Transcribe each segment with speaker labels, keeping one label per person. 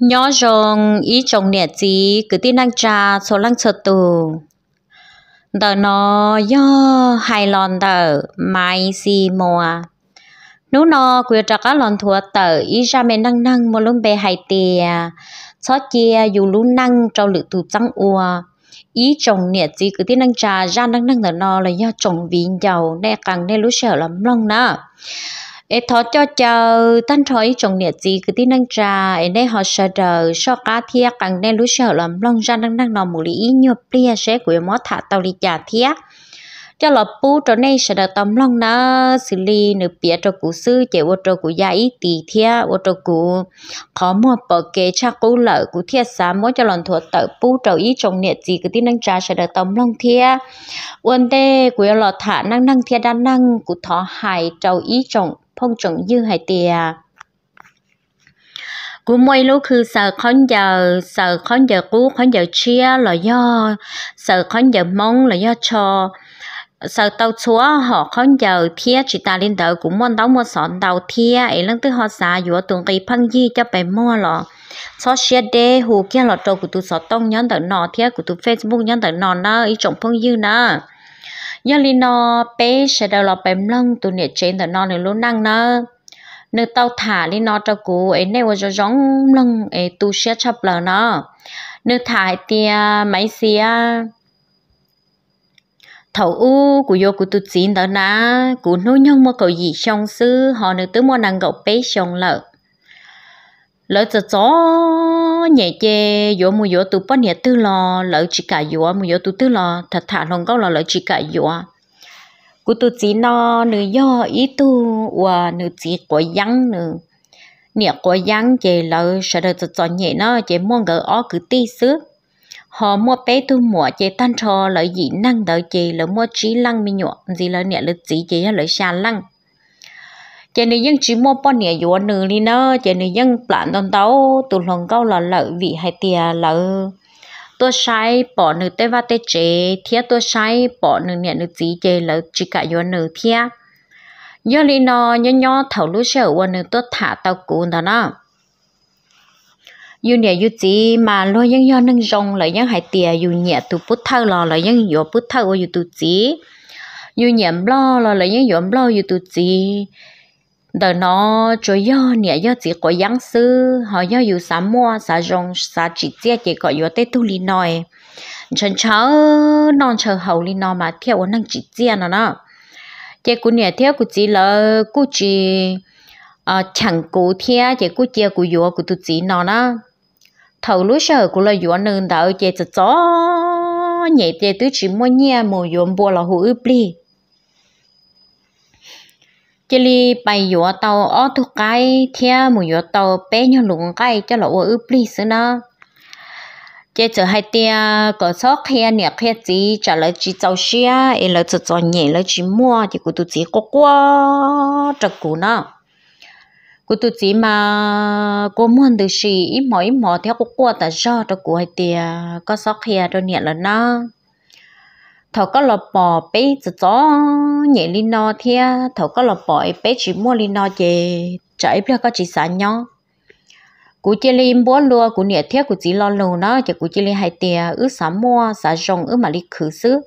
Speaker 1: nhỏ rong ý chồng nè chí cứ tin năng cha số lăng sợ tù tờ nó do hai lon tờ mai si mùa nú nó quyệt trà cá lon thua tờ ý ra mẹ năng năng một lông bè hai tìa xó kia dù lú năng trâu lự tù trắng ua ý chồng nè chí cứ tin năng cha ra năng năng tờ nó là do chồng vì giàu nè càng nè lú sợ lắm long nè ế thọ cho chờ tan thói trong nhiệt gì cứ tin năng trà ế đây họ sợ chờ so cá thiếc càng nên lúc sợ làm long ra năng năng nằm một lý nhựa plia sẽ của mó thả tàu đi trả thiếc cho lọ pu trò này sẽ đờ tấm long nó xử lý nửa bia cho cụ sư chế ô cho cụ gia ý thiếc thia ô trò cụ khó mua bỏ kế cha cụ lợ cụ thiếc xá mỗi cho lần thuật tờ pu cho ý trong nhiệt gì cứ tin năng trà sẽ đờ tấm long thiếc quân tê của lọ thả năng năng thiếc đa năng cụ thọ hài cho ý trong phong trọng dư hải tìa cú môi lúc cứ sợ khón giờ sợ khón giờ cú khón giờ chia là do sợ khón giờ mong là do cho sợ tàu chúa họ khón giờ thia chỉ ta lên đời cũng muốn đóng một sọn đầu thia ấy lần thứ họ xả dùa tuần kỳ phân di cho bài mua lọ so chia đê hù kia là trâu của tụ sọ tông nhắn tới nọ thia của tụ facebook nhắn tới nọ nó ý trọng phân dư nữa nhớ li nó bé sẽ đầu lọ bém lông tụi nè trên tờ nó này luôn năng nơ nếu tàu thả li nó cho cú ấy nè vừa cho giống lông ấy tu sẽ chập lờ nó nếu thả thì máy xia thầu u của vô của tụi chín đó na của nô nhông mà cầu gì xong sư họ nữ tứ mua năng gạo bé xong lợ lỡ cho gió nhẹ chê vô mùa vô tụ bón nhẹ tư lò lỡ chỉ cả vô mùa vô tụ tư lò thật thả lòng gấu lò lỡ chỉ cả vô cú tụ chỉ nó nữ do ý tu và nữ chỉ có dăng nữ nhẹ có dăng chê lỡ sợ được cho gió nhẹ nó chê mua ngỡ ó cứ tí xứ họ mua bé tu mua chê tan trò lỡ gì năng đỡ chê lỡ mua chỉ lăng mi nhọ gì lỡ nhẹ lỡ chỉ chê lỡ xa lăng chị nữ dân chỉ mua bao nhiêu vừa nữ đi nó chị nữ dân plan đón tàu tụ lòng câu là lợi vị hay tiền lợi tôi sai bỏ nữ tê va tê chế thiết tôi sai bỏ nữ nhẹ nữ chỉ chế lợi chỉ cả vừa nữ thiệt, giờ lý nó nhỏ nhỏ thầu lúc sợ vừa nữ tôi thả tàu cũ đó nó dù nhẹ dù chỉ mà lo dân do nâng rong lại dân hải tiền dù nhẹ tụ bút thâu lò lại dân yếu bút thâu dù tụ chỉ dù nhẹ lo lò lại dân yếu lo dù tụ chỉ đờ nó cho yo nè yo chỉ có giáng sư họ yo yêu sá mua sá rong sá chỉ chia chỉ có yo tết tu li nói chân cháu non chờ hậu li nó mà theo năng chỉ chia nó nó chỉ cũng nè theo cũng chỉ là cũng chỉ à chẳng cố theo chỉ cũng chia cũng yo cũng tu chỉ nó nó thầu lúc sợ cũng là yo nương đạo chỉ cho nhẹ chỉ tu chỉ mua nhẹ mua yo bùa là hữu ích li chỉ li bay yo tàu ô tô cái thia mu yo tàu bé nhau lùng cái cho lỗ ở pli xí nó chỉ chờ hai tia có sót kia nè kia gì trả lời chỉ tàu xia em là chỉ cho nhẹ là chỉ mua thì cô tu chỉ có quá trật cũ nó cô tu chỉ mà cô muốn được gì ít mỏi mỏ theo cô qua ta do trật cũ hai tia có sót kia rồi nhẹ là nó thầu có lọ bò bé cho chó nhẹ lên no thia thầu có lọ bò bé chỉ mua lên no về chạy bây có chỉ sản nhau cú chơi lên búa lúa cú nhẹ thia cú chỉ lo lù nó chỉ cú chơi lên hai tia ứ sắm mua sắm rong ứ mà đi khử xứ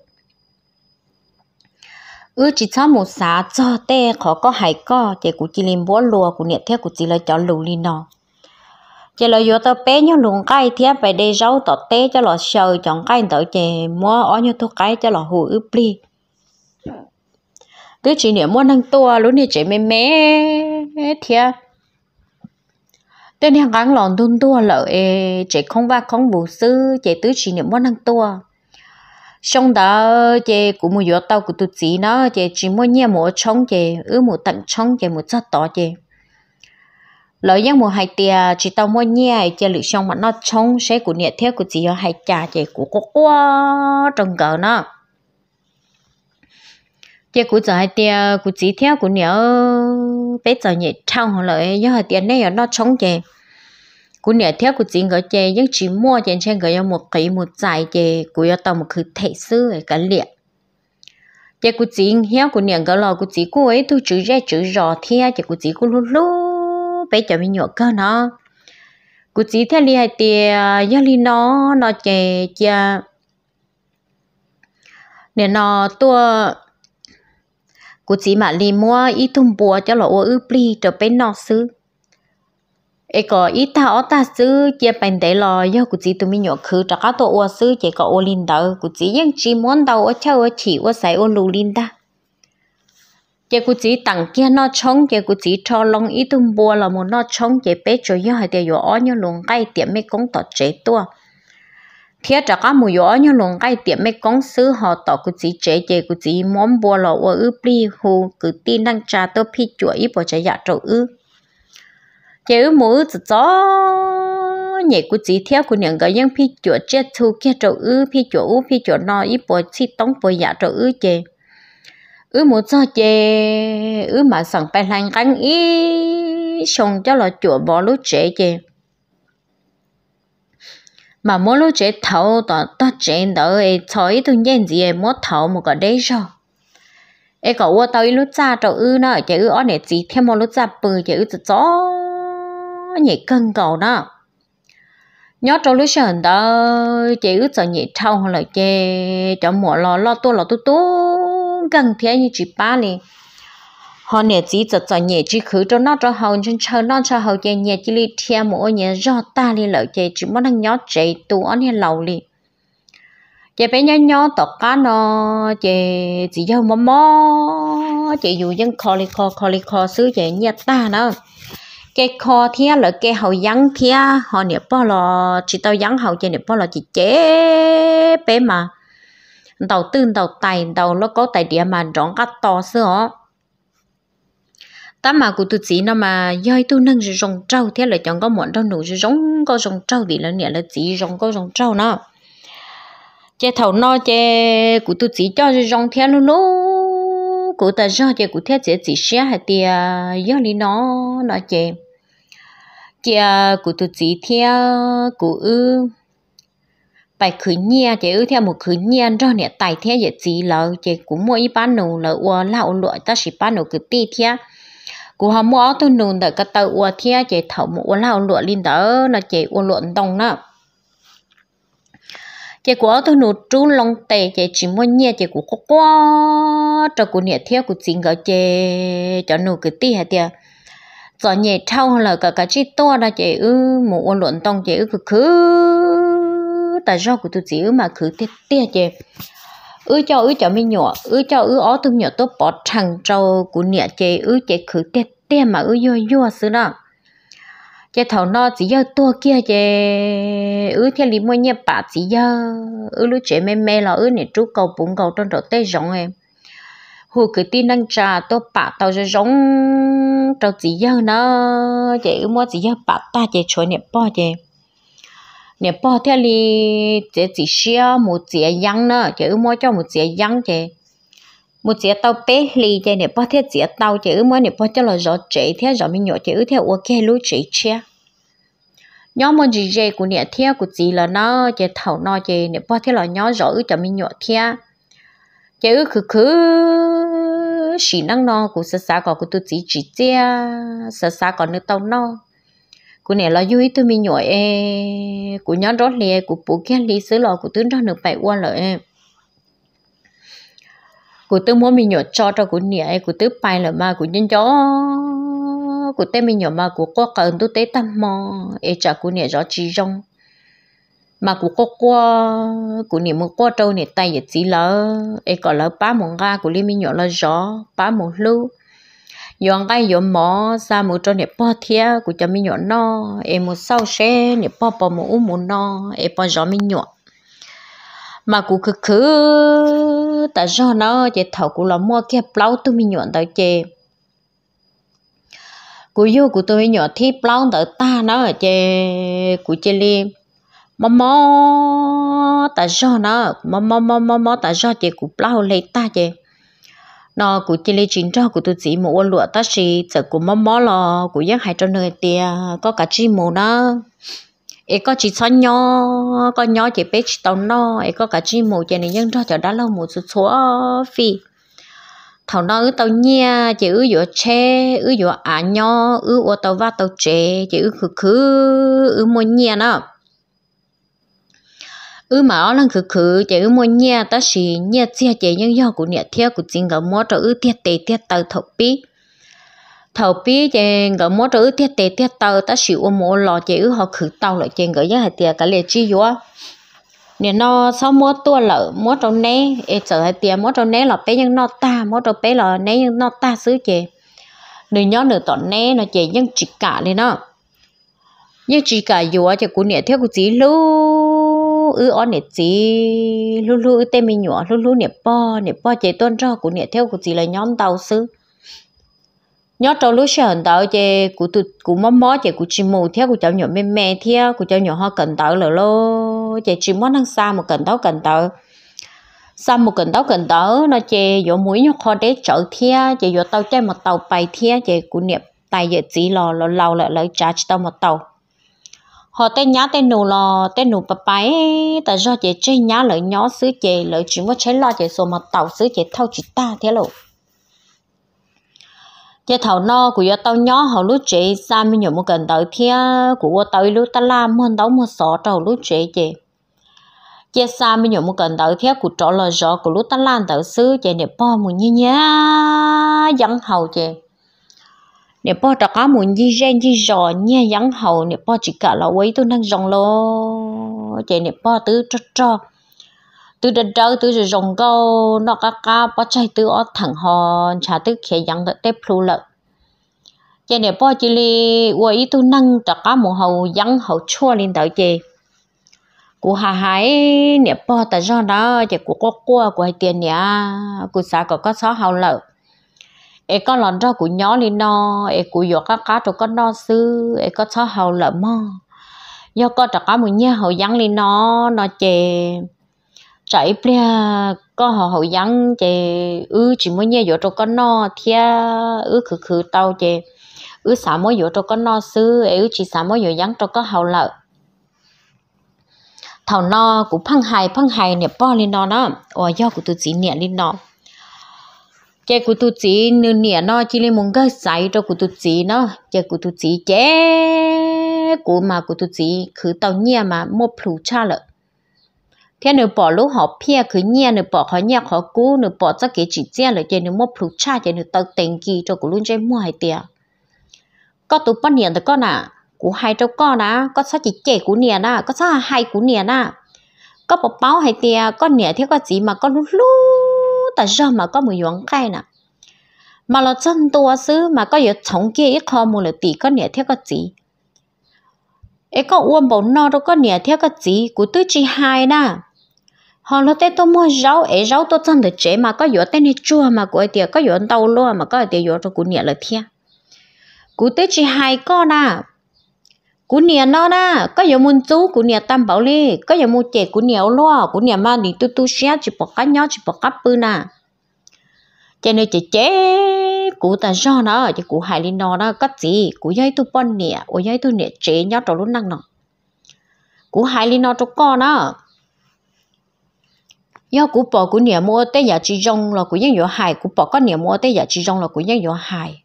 Speaker 1: ứ chỉ cho một sá cho tê khó có hai co chỉ cú chơi lên búa lúa cú nhẹ thia cú chỉ lo cho lù lên no chỉ là do tao bé nhớ luôn cái thiếp phải để dấu tọt té cho lọ sờ chọn cái tớ chè mua ở như thu cái cho lọ hủ ướp li đứa chị niệm mua năng tua lúc này chị mê mê thiếp tên hàng gắn lòng đun tua lợ ê chị không va không bù sư chị tứ chị niệm mua năng tua xong đó chị cũng mua vô tao của tụi chị nó chị chỉ mua nhà mua trống chị ứ mua tặng trống chị mua chất tỏ chị lỡ giang mùa hai tia chỉ tao mua nhẹ chỉ lựa xong mà nó trông sẽ của nhẹ theo của chị hai cha chị của cô quá trông cờ nó chị của giờ hai tia của chị theo của nhẹ bé giờ nhẹ trong họ lợi do hai tia này ở nó trông chị của nhẹ theo của chị người chị nhưng chỉ mua chị trên người một cái một giải chị của tao một cái thể sư cái liệt chị của chị hiểu của nhẹ cái lò của chị cô ấy tôi chữ ra chữ rõ theo chị của chị cô luôn luôn bé cho mình nhỏ cơ nó cú chỉ theo li hay tia gia li nó nó chè chè nè nó tua cú chỉ mà li mua ít thùng bùa cho lọ ư pli cho bé nó xứ ấy có ít thảo ta xứ chia bánh để lò do cú chỉ tụi mình nhỏ khứ cho cá tổ ô xứ chỉ có ô linh đầu cú chỉ những chỉ muốn đầu ô chơi ô chỉ ô sài ô lù linh ta cái cụ chỉ tặng kia nó chống cái cụ chỉ cho long ít tung bùa là một nó chống cái bé cho yêu hay tiêu ó như luồng cái tiệm mấy công tọt chế tua thế có một mù yếu như luồng cây tiệm mấy công sứ họ tọt cụ chỉ chế chế cụ chỉ món bùa là ở ư pli hù cứ tin đang trả tôi phi chuỗi ít bỏ chạy dạ trâu ư chế ư mù ư chỉ cho nhẹ cụ chỉ theo cụ nhận gọi những phi chuỗi chết thu kia trâu ư phi chuỗi phi chuỗi no ít bỏ chi tống bỏ dạ trâu ư chế ư một cho chê ư mà sẵn bài lành gắn ý xong cho là chùa bỏ lúc trẻ chê mà mỗi lúc trẻ thấu tỏ tỏ trẻ đỡ ấy cho ý tôi nhận gì ấy mỗi thấu một cái đấy rồi ấy có ô tao ý lúc cha trâu ư nó chả ư ở này gì thêm một lúc cha bự chả ư cho nhẹ cân cầu đó nhớ trâu lúc sờn đó chả ư cho nhẹ thâu hoặc là chê cho mùa lo lo tua lo tu tu cần thế như chỉ ba liền họ nè chỉ cho cho nhẹ chỉ khử cho nó cho hầu chân chờ nó cho hầu nhẹ nhẹ chỉ li theo một nhẹ do ta li lợi chạy chỉ muốn ăn nhó chạy tụ ở nè lầu li chạy bé nhó nhó tọt cá nó chạy chỉ yêu mò mò chỉ dù dân khó li khó khó li khó xứ chạy nhẹ ta đó cái khó thia là cái hầu dắn thia họ nè bao lò chỉ tao dắn hầu chạy nè bao lò chỉ chế bé mà đầu tư đầu tài đầu nó có tài địa mà rong cắt to xưa ta mà cụ tụt chỉ nó mà dơi tu nâng rồi rong trâu thế là chẳng có muộn đâu nụ rồi rong có rong trâu thì là nè là chỉ rong có rong trâu nó chế thầu nó chế cụ tụt chỉ cho rồi rong thế luôn nó cụ ta do chế cụ thế chế chỉ xe hay thì do lý nó nó chế chế cụ tụt chỉ theo cụ ư bài khứ nhia chỉ ưu theo một khứ nhia cho nè tài thế giờ gì lợ chỉ cũng mỗi bán nụ lợ ua lão lụa ta chỉ bán nụ cứ ti thế cụ họ mua tu nụ đợi cái tờ ua thế chỉ thầu một ua lão lụa lên đó nó chỉ ua lụa đông đó chỉ của tôi nụ trú long tệ chỉ chỉ mua nhia chỉ của có quá cho cụ nhẹ theo cụ chính gọi chỉ cho nụ cứ ti hả tiệt cho nhẹ thâu là cả cái chi to là chỉ ư một ua lụa đông chỉ ư cứ cứ tại do của tôi chỉ mà cứ tiết tiết chứ ư cho ư cho mình nhỏ ư cho ư ó tôi nhỏ tôi bỏ thằng trâu của nhẹ chế ư chế cứ tiết tiết mà ư vô vô xứ đó chế thầu nó chỉ do tua kia chế ư thiên lý mua nhẹ bả chỉ do, ư lúc chế mê mê là ư nè chú cầu bụng cầu trong đầu tê giống em hồi cái tin năng trà tôi bả tao rồi giống trâu chỉ do nó chế ư mua chỉ do bả ta chế chối nè bò chế nè bỏ theo đi, chỉ chỉ xia một chỉ yang nữa chỉ mua cho một chỉ yang chỉ một chỉ tàu bé li chỉ nè bỏ theo chỉ tàu chỉ mua nè bỏ cho là rõ chỉ theo rõ mình nhỏ chỉ theo ok lú chỉ chia nhóm một gì gì của nè theo của chỉ là nó chỉ thầu nó chỉ nè bỏ theo là nhỏ rõ cho mình nhỏ theo chỉ cứ cứ xin năng nó của sơ sá có của tôi chỉ chỉ chia sơ sá còn nước tàu nó cụ này là duy tôi mình nhỏ e cụ nhóm rót lìa cụ bố kia lì xứ lò cụ tướng ra được bảy qua lợi e. cụ tướng muốn mình nhỏ cho cho cụ nè e, cụ tướng bay là mà cụ nhân gió cụ tên mình nhỏ mà cụ có cần tôi tế tâm mò e chả cụ nè rõ chỉ rong mà cụ có qua cụ nè muốn qua trâu nè tay giờ chỉ lỡ e còn lỡ ba mong ga cụ li mình nhỏ là rõ ba mong lưu yon cái yon mỏ sa mu cho nè bỏ thia của cho mi nhọn nó em mu sau xe nè bỏ bỏ mu u mu nó em bỏ gió mi nhọn mà cụ cứ cứ ta cho nó chỉ thầu cụ là mua cái plau tôi mi nhọn tới chê cụ vô cụ tôi nhỏ thi plau tới ta nó chê cụ chê li mò mò ta cho nó mò mò mò mò ta cho chê cụ plau lấy ta chê nó cũng chỉ lấy chính cho của tôi chỉ một lụa ta chỉ giờ của mắm mò lò của giác hai cho nơi tia có cả chi mù đó ấy có chỉ xóa nhỏ có nhỏ chỉ bé chỉ tao nó ấy có cả chi mù cho nên nhân cho cho đã lâu một số số phi thầu nó ứ tao nhia chỉ ứ dụ che ứ dụ à nhỏ ứ ô tao va tao chè chỉ ứ khứ khứ ứ mua nhia nó ư mà lần khử khử chỉ ư mua nhà ta xì nhà chia chỉ những do của nhà theo của chính gạo mua cho ư tiết tệ tiết tàu thầu bi thầu bi chỉ gạo mua cho ư tiết tệ tiết tàu ta xì ôm mua lò chỉ ư họ khử tàu lại chỉ gạo nhà hạt tiệt cả lệ chi vô nè nó sau mua tua lợ mua cho né e trở hạt tiệt mua cho né là bé nhưng nó ta mua cho bé là né nhưng nó ta xứ chỉ đừng nhớ nửa tọt né nó chỉ nhưng chỉ cả lên nó nhưng chỉ cả vô chỉ của nhà theo của chỉ luôn nu ư on nè chỉ lu lu tê mi nhọ lu lu nè po nè po chế tôn cho của nè theo của chị là nhóm tàu sư nhớ trâu lúc sáng tàu chế của tụt của mắm mó chế của chim mù theo của cháu nhỏ mê mê theo của cháu nhỏ họ cần tàu lỡ lô chế chim mó năng xa một cần tàu cần tàu xa một cần tàu cần tàu nó chế vô mũi nhọ kho đế trở theo chế vô tàu chế một tàu bay theo chế của nè tài giờ chỉ lò lò lâu lại lại trả cho tàu một tàu họ tên nhá tên nụ lò tên nụ bà bái tại do chị chơi nhá lợi nhỏ xứ chị lợi chỉ muốn chơi lo chị số mà tàu xứ chị thâu chị ta thế lộ chị thầu no của do tao nhỏ họ lúc chị ra mới nhiều một cần tới thia của tao lúc ta làm muốn đấu một sọ trầu lúc chị chị chị xa mới nhiều một cần tới thia của trọ lời rõ của lúc ta làm tới xứ chị để bo một như nhá dẫn hầu chị nè bỏ đã cá muốn gì gen gì giò nhẹ nhàng hậu nè bỏ chỉ cả là quấy tôi đang rong lo chạy nè bỏ tứ cho cho tứ đã đâu tứ rồi rong câu nó cá cá bỏ chạy tứ ở thẳng hòn chả tứ khía nhàng cái tép plu lợ chạy nè bỏ chỉ li quấy tôi năng đã cá muốn hậu nhàng hậu chua lên tới chạy cú hà hải nè bỏ tại do đó chạy cú có cua của tiền nè cú xã có có sáu hậu lợ e có lần ra của nhỏ lên nó e của giọt các cá cho con nó sư e có cho hầu lợ mò do con trả cá một nhia hầu dán lên nó nó chè chạy bia có họ hầu dán chè ư chỉ mới nhia giọt cho con nó thia ư khử khử tàu chè ư xả mới giọt cho con nó sư e ư chỉ xả mới giọt dán cho con hầu lợ thảo no cũng phăng hài phăng hài nè po lên nó đó ồ do của tôi chỉ niệm lên nó chế cụ tu chỉ nửa nẻ nó chỉ lên muốn cái sai cho cụ tu chỉ nó chế cụ tu chỉ chế cụ mà cụ tu chỉ cứ tao nhẹ mà mua phụ cha lợ thế nửa bỏ lúc họ phe cứ nhẹ nửa bỏ họ nhẹ họ cú nửa bỏ cho cái chỉ chế lợ chế nửa mua phụ cha chế nửa tao tiền kỳ cho cụ luôn chơi mua hai tiền có tụ bắt nẻ được con à cụ hai cho con á à? có sao chỉ chế cụ nẻ á có sao hai cụ nẻ á có bỏ báo hai tiền con nẻ thế có gì mà con lú lú ta do mà có một yuan cái nè mà là chân tua xứ mà có yếu chống kia ít kho một là tỷ có nhẹ theo cái gì ấy có uống bầu no đâu có nhẹ theo cái gì của tôi chỉ hai nè họ nó tên tôi mua rau ấy rau tôi chân được chế mà có yếu tên này chua mà của tiệt có yếu tàu luôn mà có tiệt yếu cho của nhẹ là theo của tôi chỉ hai con nè cú nè nó na có giờ muốn chú cú nè tam bảo li có giờ muốn chè cú nè lo cú nè mà đi tu tu xe chỉ bỏ cá nhau chỉ bỏ cá bự na cho nên chỉ chế cú ta do nó chỉ cú hại linh nó na có gì cú dây tu bon nè ô dây tu nè chế nhau trò lúc năng nó cú hại linh nó trò con na, do cú bỏ cú nè mua tới giờ chỉ rong là cú dân vô hại cú bỏ có nè mua tới giờ chỉ rong là cú dân vô hại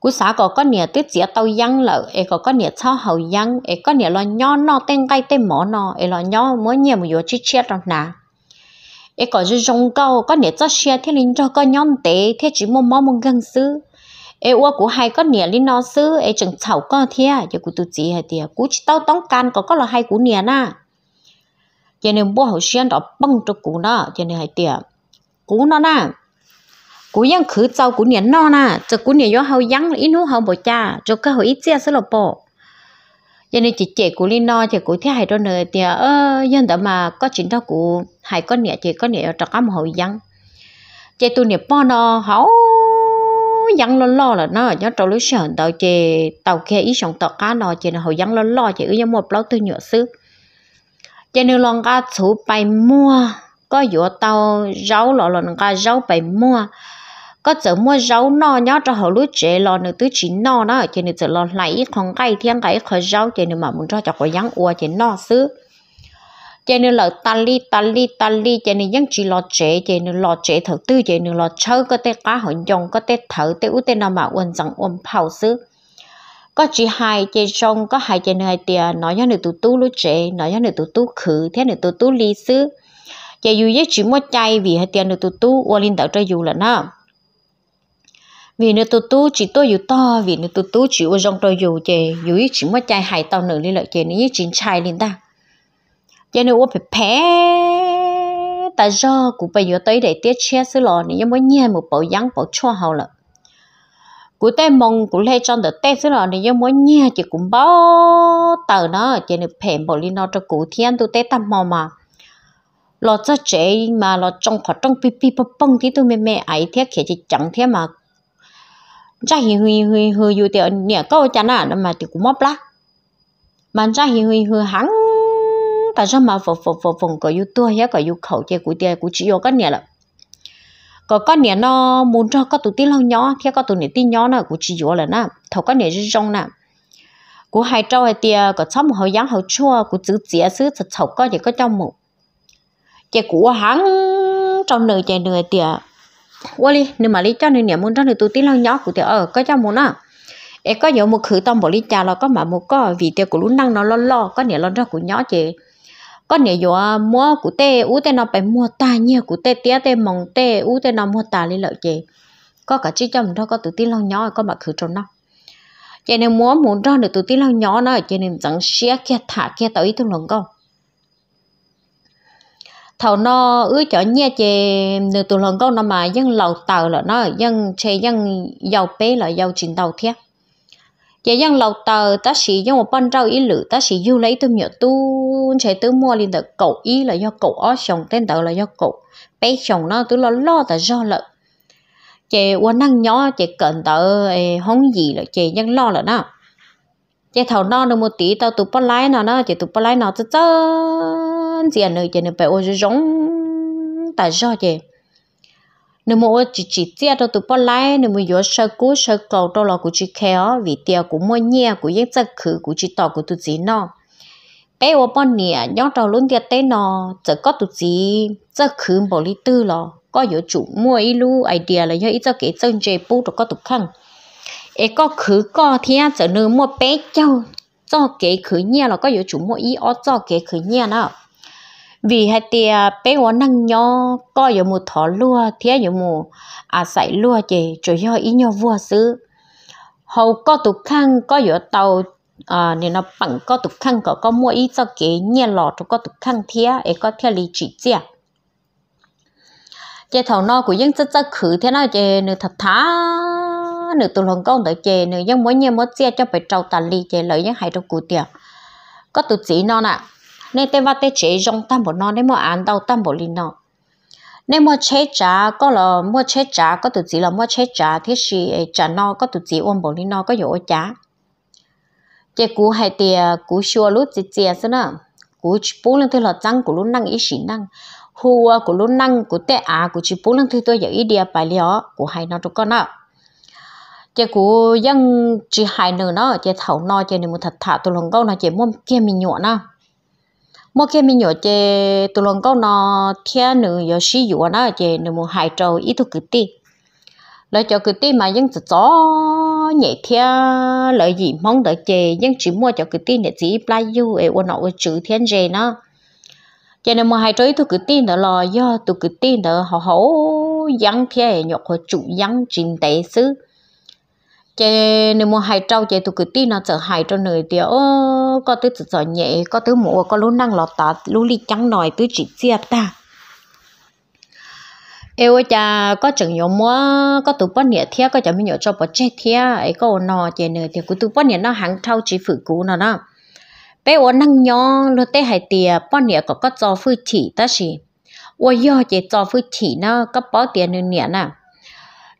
Speaker 1: cú xã có có nhà tuyết chia tàu giăng lợ e có có nhà sao hậu giăng e có nhà lo nho no tên cây tên mỏ no e lo nho mỗi nhà một vô chết rồi nà e có chú rong câu có nhà cho xe thế linh cho có nhóm tế thế chỉ mua mỏ một gần xứ e ua của hai có nhà linh nó xứ e chẳng chảo có thế cho cú tự chỉ hay tiệt cú chỉ tàu tông can có có là hai cú nhà na cho nên bố hậu xuyên đó băng cho cú nó cho nên hay tiệt cú nó nà cú yang khứ cháu cú niên non à cho cú niên yo hao yang ít nú hao bò cha cho cái hao ít chia sẽ là bò cho nên chị chị cú liên no chị cú thế hay đó nơi, thì ơ dân đó mà có chuyện đó cú hay có niệm chị có niệm cho cái một hao yang chị tu niệm bò nó hao yang lo lo là nó nhớ trong lúc sờn tàu chị tàu kia ít sống tàu cá nó chị nó hao yang lo lo chị ư một lâu tư nhựa xứ cho nên lòng cá chú bay mua có dụ tàu rau lọ lòng cá rau bay mua có giờ mua rau nọ nhá cho họ lúa chế lo nữa tứ chín nọ nó chỉ nên giờ lo lấy con cây thiên cây khởi rau chỉ nên mà muốn cho cho có giáng ua chỉ nọ xứ chỉ nên là tali tali tali chỉ nên những chỉ lo chế chỉ nên lo chế thầu tư chỉ nên lo chơi có tê cá hỗn dùng có tê thầu tê út tê nào mà uốn rằng uốn phao xứ có chỉ hai chỉ trong có hai chỉ hai tiền nói nhá nữa tụ tú lúa chế nói nhá nữa tụ tú khử thế nữa tụ tú ly xứ chỉ dù với chỉ mua chay vì hai tiền nữa tụ tú uốn linh đạo cho dù là nó vì nếu tôi tu chỉ tôi yếu to vì nếu tôi tu chỉ ô rong tôi yếu chè yếu ý chỉ mất chai hải tàu nữa đi lợi chè này chính chai lên ta cho nên ô phải pé ta do cụ bây giờ tới để tiết chia sứ lò nếu mới nhẹ một bộ dáng bộ cho hậu lợi cụ tê mong cụ lê trong được tê sứ lò nếu mới nhẹ chỉ cũng bao tàu nó chè nếu pè bộ lên nó cho cụ thiên tu tê tâm mò mà lo cho trẻ mà lo trong khó trong pi pi bông thì tôi mẹ mẹ ấy thế kia chỉ chẳng thế mà cha hi hui hui hui yu tiệt nè câu chả nà nó mà thì cũng mất lá mà cha hi hui hui hắn ta cho mà phục phục phục phồng có yu tua hết cái yu khẩu chơi cụ tiệt cụ chỉ yêu cái nè là có cái nè nó muốn cho có tụi tin lâu nhỏ khi có tụi nè tin nhỏ nó cụ chỉ yêu là nè thầu cái nè rất trong nè cụ hai trâu hai tia có chấm hậu giáng hậu chua cụ chữ chia sứ thật thầu có gì có trong một cái cụ hắn trong nửa chạy nửa tia wali nếu mà lý cho nên nè muốn cho nên tôi tí lo nhỏ của tiểu ở có cho muốn à em có nhiều một khử tâm bỏ lý cha là có mà một có vì tiêu của lún năng nó lo lo có nè lo ra của nhỏ chị có nè vô mua của tê u tê nó phải mua ta nhiều của tê tía tê mong tê u tê nó mua ta lý lợi chị có cả chi cho mình thôi có tụi tí lo nhỏ có mà khử trốn nó cho nên muốn muốn cho nên tôi tí lo nhỏ nó cho nên chẳng xé kia thả kia tới tôi lần câu thầu nó ứa cho nhà chè nửa tù lần câu nó mà dân lầu tàu là nó dân chè dân giàu bé là giàu chuyển tàu thiệt chè dân lầu tàu ta sĩ dân một ban rau ý lử ta sĩ du lấy từ nhựa tu chè tứ mua liền tờ cậu ý là do cậu ở chồng tên tàu là do cậu bé chồng nó tứ lo lo là do lợ chè quan năng nhỏ chè cận tờ hóng gì là chè dân lo là nó chè thầu nó được một tí tao tụ bắt lái nó nó chè tụ bắt lái nó tớ tớ gì nữa chỉ nữa phải ôi giống ta do gì nếu mà chỉ chỉ tiếc đâu tụi bỏ lại nếu mà vừa sơ cú sơ cầu đâu là cũng chỉ khéo vì tiếc cũng mua nhẹ cũng yên giấc khử cũng chỉ tỏ cũng tụi gì nó bé ô bọn nè nhóc đầu luôn tiếc tên nó giờ có tụi gì giấc khử bỏ lý tư lo có yếu chủ mua ít lu idea là do ít cho cái chân chế bút rồi có tụi khăn ê có khử có thì chỉ nếu mua bé châu cho cái khử nhẹ là có yếu chủ mua ít ở cho cái khử nhẹ nào vì hạt tiền à, bé quá năng nho có giờ một thỏ lúa thế giờ một à sải lúa chị rồi do ý nhau vua xứ hầu có tụ khăn có giờ tàu à nên nó bằng có tụ khăn có có mua ý cho kế nhẹ lọ cho có tụ khăn thế ấy có theo lý chỉ chia chị thầu no của dân rất rất khử thế nào chị nữa thật thá nữa tụ lòng con tới chị nữa dân mỗi nhẹ mỗi xe cho phải trâu tàn ly chị lợi dân hại trong cụ tiệc có tụ chỉ non ạ à nên tên vắt tê chế rong tam bộ non nên mua ăn đau tam bộ linh nó nên mua chế trả có là mua chế trả có tự chỉ là mua chế trả thế thì ờ, trả nó có tự chỉ ôm bộ linh nó có dỗ trả chế cú hay tiền cú xua lúc chế chế xí nữa cú bố lên thế là trắng cú lúc năng ý xí năng hùa ờ, cú lúc năng cú tệ à cú chỉ bố lên thế tôi giờ ý địa bài lió cú hay nó cho con nào chị cụ dân chị hài nữa nó chị thấu nó chị niệm một thật thà tôi lòng câu nó chị muốn kia mình nhọ nó mỗi khi mình nhớ chè tụi lòng câu nó thiên nữ giờ sử dụng nó chè nữ một hai trâu ít thu cứ ti lợi cho cứ ti mà dân chỉ gió nhẹ thiên lợi gì mong đợi chè dân chỉ mua cho cứ ti để chỉ play you ấy e ôn nọ chữ thiên chè nó cho nên mua hai trâu ít thu cứ ti nữa là do tụi cứ ti nữa họ hổ dân thiên e nhọc họ chủ dân trình tế xứ chế nếu mua hai trâu chế tụ cứ tí nó chở hai trâu thì tiếu có thứ chở chở nhẹ có thứ mua có lú năng lọt tạt lú ly trắng nồi thứ chỉ chia ta yêu cha có chừng nhiều mua có tụ bón nhẹ thiếc có chẳng mi nhiều cho bớt chết thiếc ấy có nò chế nửa thì cứ tụ bón nhẹ nó hàng trâu chỉ phử cú nó đó bé ô năng nhỏ lú té hai tiệp bón nhẹ có có cho phụ chỉ ta gì ô yo chế cho phụ chỉ nó có bó tiền nửa nhẹ nè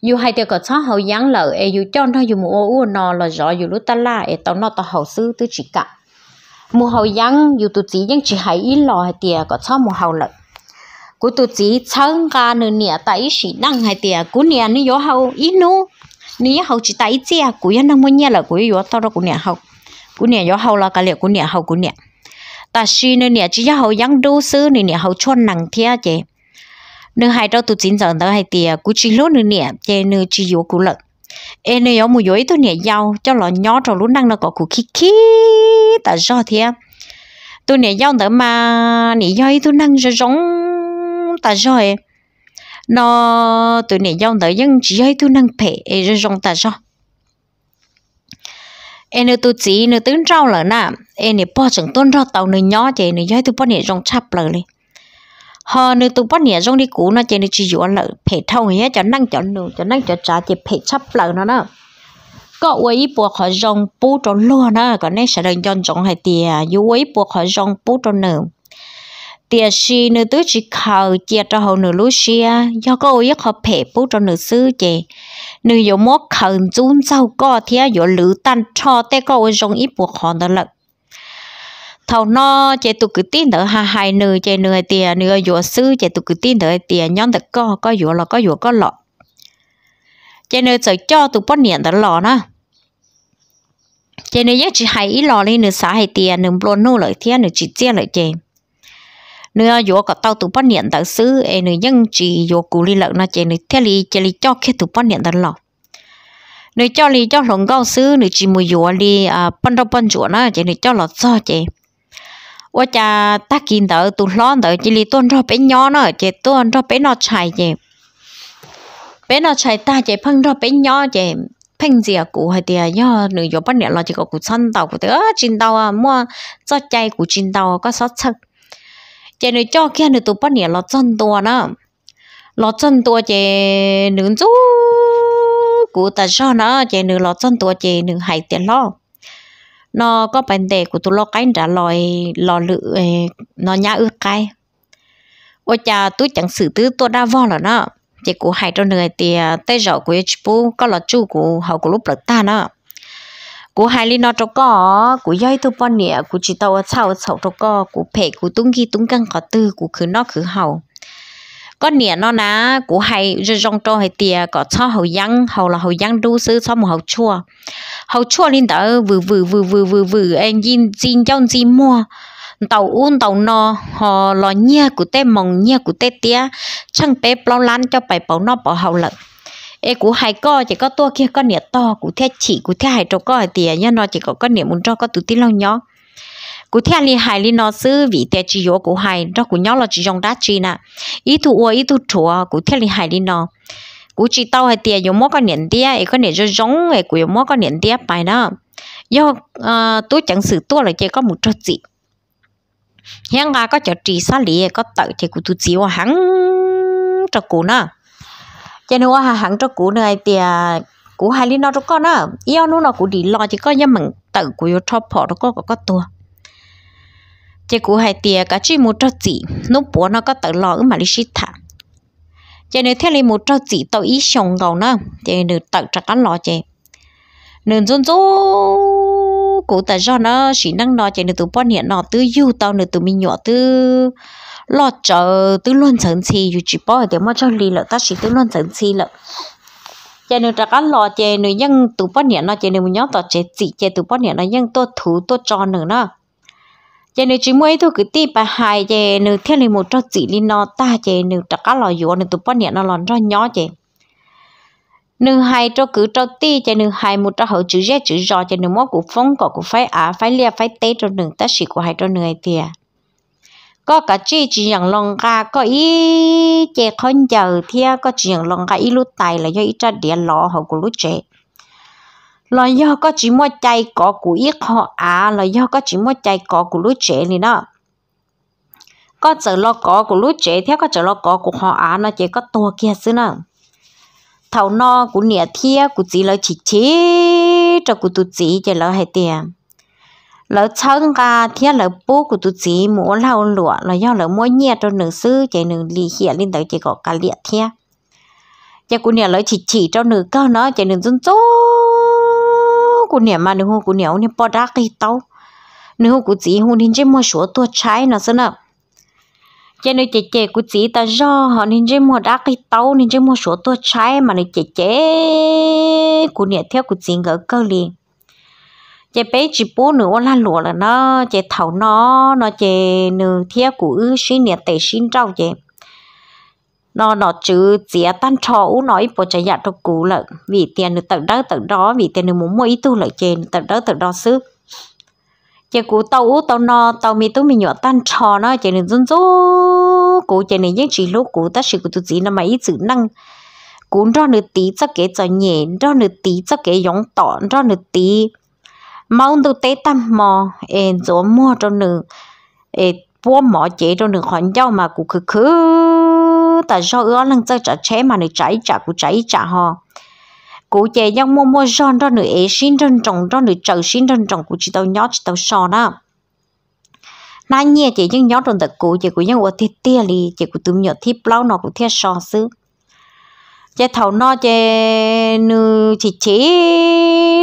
Speaker 1: dù hai tiêu có chó hậu giáng lợ e dù cho nó dù mua u nó là rõ dù lúc ta la e tao nó tao hậu sư tư chỉ cả mua hậu giáng dù tụ chỉ nhưng chỉ hai ít lò hai tiêu có chó mua hậu lợ cú tụ chỉ chăng cả nửa nè ta ít chỉ năng hai tiêu cú nè nó yếu hậu ít nu nè hậu chỉ ta ít chia cú yên năng mua nhẹ là cú yếu tao đó cú nè hậu cú nè yếu hậu là cái liệu cú nè hậu cú nè ta xin nè chỉ yếu hậu giáng đô sư nè hậu cho năng thia chứ? nữ hai trâu tụt chín giờ tới hai tiề cú chỉ lốt nữ nè chê nữ chỉ vô cú lợn em nữ yếu mùi yếu tôi nè giàu cho lọ nhỏ trong lún năng nó có cú khí khí ta do thế tôi nè giàu tới mà nè giàu tôi năng rồi giống ta do em nó tôi nè giàu tới nhưng chỉ giàu tôi năng phe rồi giống ta do em nữ tụt chỉ nữ tướng trâu lợn nè à. em nữ bỏ chẳng tôn trâu tàu nữ nhỏ chê nữ giàu tôi bỏ nè giống chắp lợn liền họ nữ tụ bắt nhẹ trong đi cũ nó chỉ được chỉ dụ lợ phê thông hết cho năng cho nụ cho năng cho trả thì phải chấp lợ nó đó có quấy bộ họ rong bú cho lúa nó còn nên sẽ được chọn chọn hay tiền dù quấy bộ họ rong bú cho nửa tiền xì nửa tứ chỉ khờ chia cho họ nửa lúa xia do có quấy họ phải bú cho nửa xứ chè nửa dù mốt khờ chun sau có thì dù lữ tan cho té có quấy rong ít bộ họ đó lợn thầu nó chạy tụ cứ tin đỡ hà hai nửa chạy nửa tiền nửa vừa sư chạy tụ cứ tin đỡ tiền nhóm đỡ co có vừa là có vừa có lọ chạy nửa chạy cho tụ bón niệm đỡ lọ nữa chạy nửa chỉ hai ít lọ lên nửa xả hai tiền nửa bồn nô lợi thiên nửa chỉ chia lợi chạy nửa dùa có tao tụ bón niệm đỡ sư ấy nửa nhân chỉ dùa cù li lợi nó chạy nửa theo li chạy li cho khi tụ bón niệm đỡ lọ nếu cho li cho lòng gạo sư nếu chỉ mua dùa li à bận đâu bận chỗ na chạy nếu cho lọt sao chỉ 我家大金的都老的，这里多少被鸟呢？这多少被鸟踩的？被鸟踩大这碰到被鸟的，碰着古还的呀？你有半年了，这个古村到古的啊，进到啊，莫做ใจ古进到个啥吃？这你叫看你都半年了，真多呢，老真多这能做古的少呢，这你老真多这你还得了。nó có bệnh đề của tôi lo cái trả lời lò lự ờ, nó nhá ước cái ôi cha tôi chẳng xử tứ tôi đa vo là nó chỉ ờ, của hai trong người thì tay rõ của chú có là chú của hậu của lúc lợt ta nó của hai lý nó cho có của dây tôi bao nè của chỉ tàu sao sầu cho có của phe của tung kia tung căng có tư của cứ nó cứ hậu có nè nó ná của hay rồi rong trâu hay tiề có cho hậu giăng hậu là hậu giăng đu sư cho một hậu chua hậu chua lên đỡ vừa vừa vừa vừa vừa vừa anh nhìn nhìn trong nhìn mua tàu un tàu no họ lo nhia của tê mong nhia của tê tía chẳng bé bao lan cho bài bảo nó bảo hậu lận ê của hai co chỉ có tua kia có nĩa to của thế chỉ của thế hai trâu co hai tìa nhá nó chỉ có con nĩa muốn cho có tụt tí lâu nhó cú thiên li hải li nó sư vị tiền chỉ yếu cú hải đó cú nhau là chỉ dùng đá chi nè ý tu ua ý tu chùa cú thiên li hải li nó cú chỉ tao hay tiền yếu mỗi cái niệm tiền ấy cái niệm cho giống ấy cú yếu mỗi cái niệm tiền bài đó do ờ, tôi chẳng sự tôi là chỉ có một chút gì hiện ra có chỗ chỉ xa lì có tự thì cú tu chỉ hoa hắn cho cú nè cho nên hoa hắn cho cú này tiền à, cú hai li nó cho con nè yêu nó nó cú đi lo chỉ có nhà mình tự cú yếu cho phỏ nó có có tua chỉ cụ hai tiền cả chỉ một trâu chỉ nó bố nó có tự lo mà đi shit thả chỉ nếu theo lấy một trâu chỉ tôi ý sống gầu nữa chỉ nếu tự chặt cái lo chỉ nên zôn zô cụ ta do nó chỉ năng nó chỉ nên tụi bọn hiện nó tư yêu tao nên tụi mình nhỏ tư lo chờ tư luôn sẵn chi dù chỉ bỏ để mà cho lì lợ ta chỉ tư luôn sẵn chi lợ cho nên ra cái lo chè nữa nhưng tụi bọn hiện nó chè nếu mình nhớ tao chè chỉ chè tụi bọn hiện nó nhưng tôi thú tôi cho nữa nó giờ nếu chỉ mới thôi cứ ti bà hai giờ nếu theo lấy một trăm chỉ đi nó ta giờ nếu tất cả loài dùa nếu tụi bọn nhện nó lòn ra nhỏ giờ nếu hai cho cứ cho ti giờ nếu hai một trăm hậu chữ z chữ do giờ nếu mỗi cụ phong có cụ phái á phái lia phái tê cho nương ta chỉ của hai cho người tiề có cả chi chỉ nhận lòng ga có ý chè con giờ thì có chỉ nhận lòng ga ý lúc tài là do ý trà địa lọ hậu của lúc trẻ là do có chỉ mua chạy có của ít họ à là do có chỉ mua chạy có của lũ trẻ này đó có trở lo có của lũ trẻ theo có trở lo có của họ à nó chỉ có to kia xứ nè thầu no của nịa thia của chỉ là chỉ chế cho của tụi chỉ chỉ là hai tiền lỡ chân cả thiết lỡ bố của tụi chỉ mua lau lụa là do lỡ mua nhẹ cho nữ sư chạy nữ lì hiện lên tới chỉ có cả liệt thia chỉ của nịa lỡ chỉ chỉ cho nữ cao nó chạy nữ dân tốt กูเนี่ยมาหนึ่งหูกูเนี่ยเนี่ยปอดักกี่เต้าหนึ่งหูกูจีหูนี่จะมัวชัวตัวใช้นะสินะเจนี่เจเจกูจีแต่ย่อหอนี่จะมัวดักกี่เต้านี่จะมัวชัวตัวใช้มาเนี่ยเจเจกูเนี่ยเที่ยวกูจีเงาเกาหลีเจไปจีปูหนูว่าละหลัวแล้วเนาะเจเถาเนาะเนาะเจหนูเที่ยวกูอื้อชิเนี่ยเตะชินเจ้าเจ nó nó chứ chia tan trò u nói bộ chạy dạ trong cũ là vì tiền được tận đó tận đó vì tiền được muốn mua ít tu lợi trên tận đó tận đó xứ chỉ cũ tàu u tàu nó tàu mi tu mi nhọ tan trò nó chỉ nên run rú cũ chỉ nên những chỉ lúc cũ ta sử cũ tu chỉ là mà chữ năng cũ cho nửa tí cho cái cho nhẹ cho nửa tí cho cái giống tỏ cho nửa tí mau tu tế tâm mò em rồi mua cho nửa em bố mỏ chế cho nửa hoàn giao mà cũ khứ khứ ta do ứa lăng chơi trả chế mà này trái trả của trái trả ho cụ chế nhau mua mua giòn đó nữa ấy xin đơn trồng đó nữa chờ xin đơn trồng của chị tao nhó chị tao sò đó nãy nhẹ chị nhưng nhó đơn tật cụ chị của nhau ở thiết tia li chị của tụm nhọ thiết plau nó của thiết sò xứ chị thầu nó chị nữ chị chế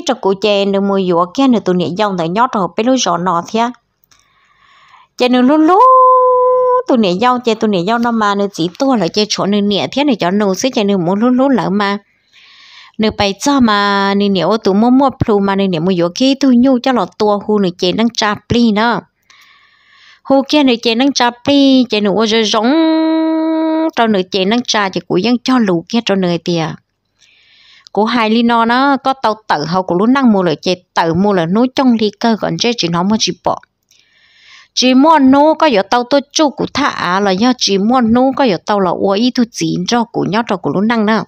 Speaker 1: cho cụ chị nữ mua dùa kia nữ tụi nhẹ dòng tại nhó rồi bé lối giòn nó thia chị nữ luôn luôn tụi nè giao chơi tụi nè giao nó mà nó chỉ tua là chơi chỗ nè nè thế này cho nấu xí chơi nè muốn lú lú lỡ mà nè bày cho mà nè nè ô tụi mua mua plu mà nè nè mua vô kia tụi nhu cho lọ tua hu nè chơi năng chà pli nè hu kia nè chơi năng chà pli chơi nè ô chơi giống cho nè chơi năng chà chơi cũng vẫn cho lù kia cho nè tiệt của hai ly nó nó có tàu tự hậu của lúc năng mua lại chơi tự mua là nuôi trong ly cơ còn chơi chỉ nó mua chỉ bỏ chỉ muốn nô có giờ tao tôi chú cụ thả là nhá chỉ muốn nô có giờ tao là ủa ý thu chín cho cụ nhá cho cụ lúc năng nè,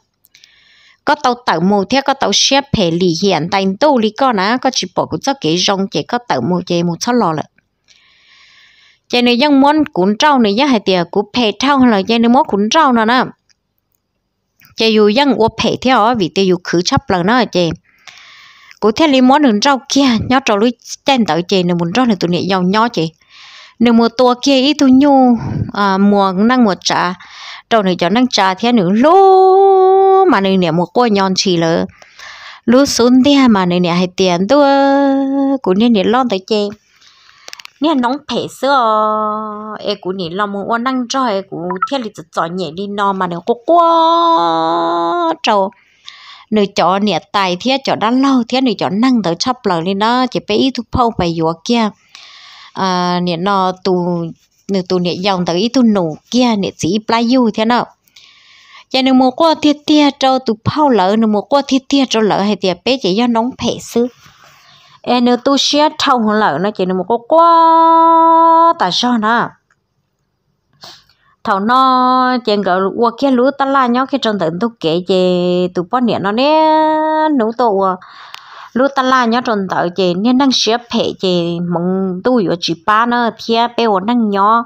Speaker 1: có tàu tàu mù theo có tàu xếp phải lì hiện tại tàu lì con á có chỉ bỏ cũng cho cái rong chỉ có tàu mù chỉ một số lò lợ chỉ nếu dân muốn cuốn trâu này nhá hay tiệt của phải trâu là chỉ nếu muốn cuốn trâu nè nè chỉ dù dân uo phải theo vì tiêu dù khử chấp là nè chị, của theo lì muốn đường trâu kia nhá cho lưới tên tàu chị nếu muốn trâu này tụi này giàu nhó chị nếu mùa tua kia ít thu nhu à, mùa năng mùa trà trâu này cho năng trà thế nữa lú mà này nè mùa coi nhon chỉ là lú xuống đi à, mà này nè hay tiền tua cũng nên nè lon tới chê nè nóng phê sữa e cũng nè lon mùa năng cho e cũng thế lịch chỉ chọn nhẹ đi nó mà nè cô quá trâu nữ chó nè tài thế chó đan lâu thế nữ chó năng tới chắp lời đi đó chỉ phải ít thu phong phải vừa kia à nè nó tù nè tù nè dòng tới ít tù nổ kia nè chỉ playu thế nào giờ nè mua qua thiệt thiệt cho tụ phao lỡ nè mua qua thiệt thiệt cho lỡ hay tiệt bé chỉ do nóng phệ sư em nè tu xé thâu hồn lỡ nó chỉ nè mua qua qua tại sao nè thầu nó chèn gỡ qua kia lúa ta la nhau cái trần tận tu kể về tụ bón niệm nó nè nấu tổ lúc ta la nhớ tròn tờ chị nên đang sửa phê chị mong tu yếu chị ba nữa thia bé ổn đang nhớ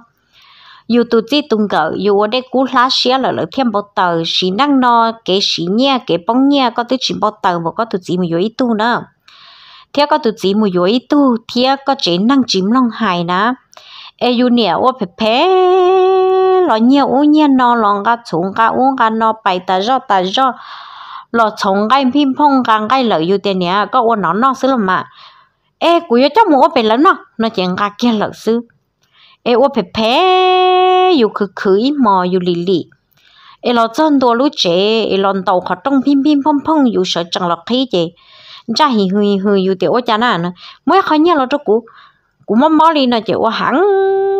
Speaker 1: yếu tu chỉ tung cỡ yếu ở đây cú lá sửa lại lợi thêm bao tờ xí năng no cái xí nhẹ cái bóng nhẹ có tu chỉ bao tờ mà có tu chỉ một ít tu nữa thia có tu chỉ một ít tu thia có chế năng chìm lòng hài nữa ai dù nè ô phê phê lo nhiều ô nhiều nó lòng ga chúng ga uống ga nó bài ta do ta do lò chống gai phim phong càng cái lợi yêu tiền nè có ôn nó nó xứ làm mà ê cú cho cháu mua phải lớn nó nó chẳng cả kia lợi sư, ê ô phải pé yêu khử khử ít mò yêu lì lì ê lò chân đồ lũ trẻ ê lòn tàu khó trong phim phim phong phong yêu sợ chẳng lọt khí chị cha hì hì hì yêu tiểu ô cha nà nữa mới khó nhớ lò cho cú cú mò mò lì nó chị ô hẳn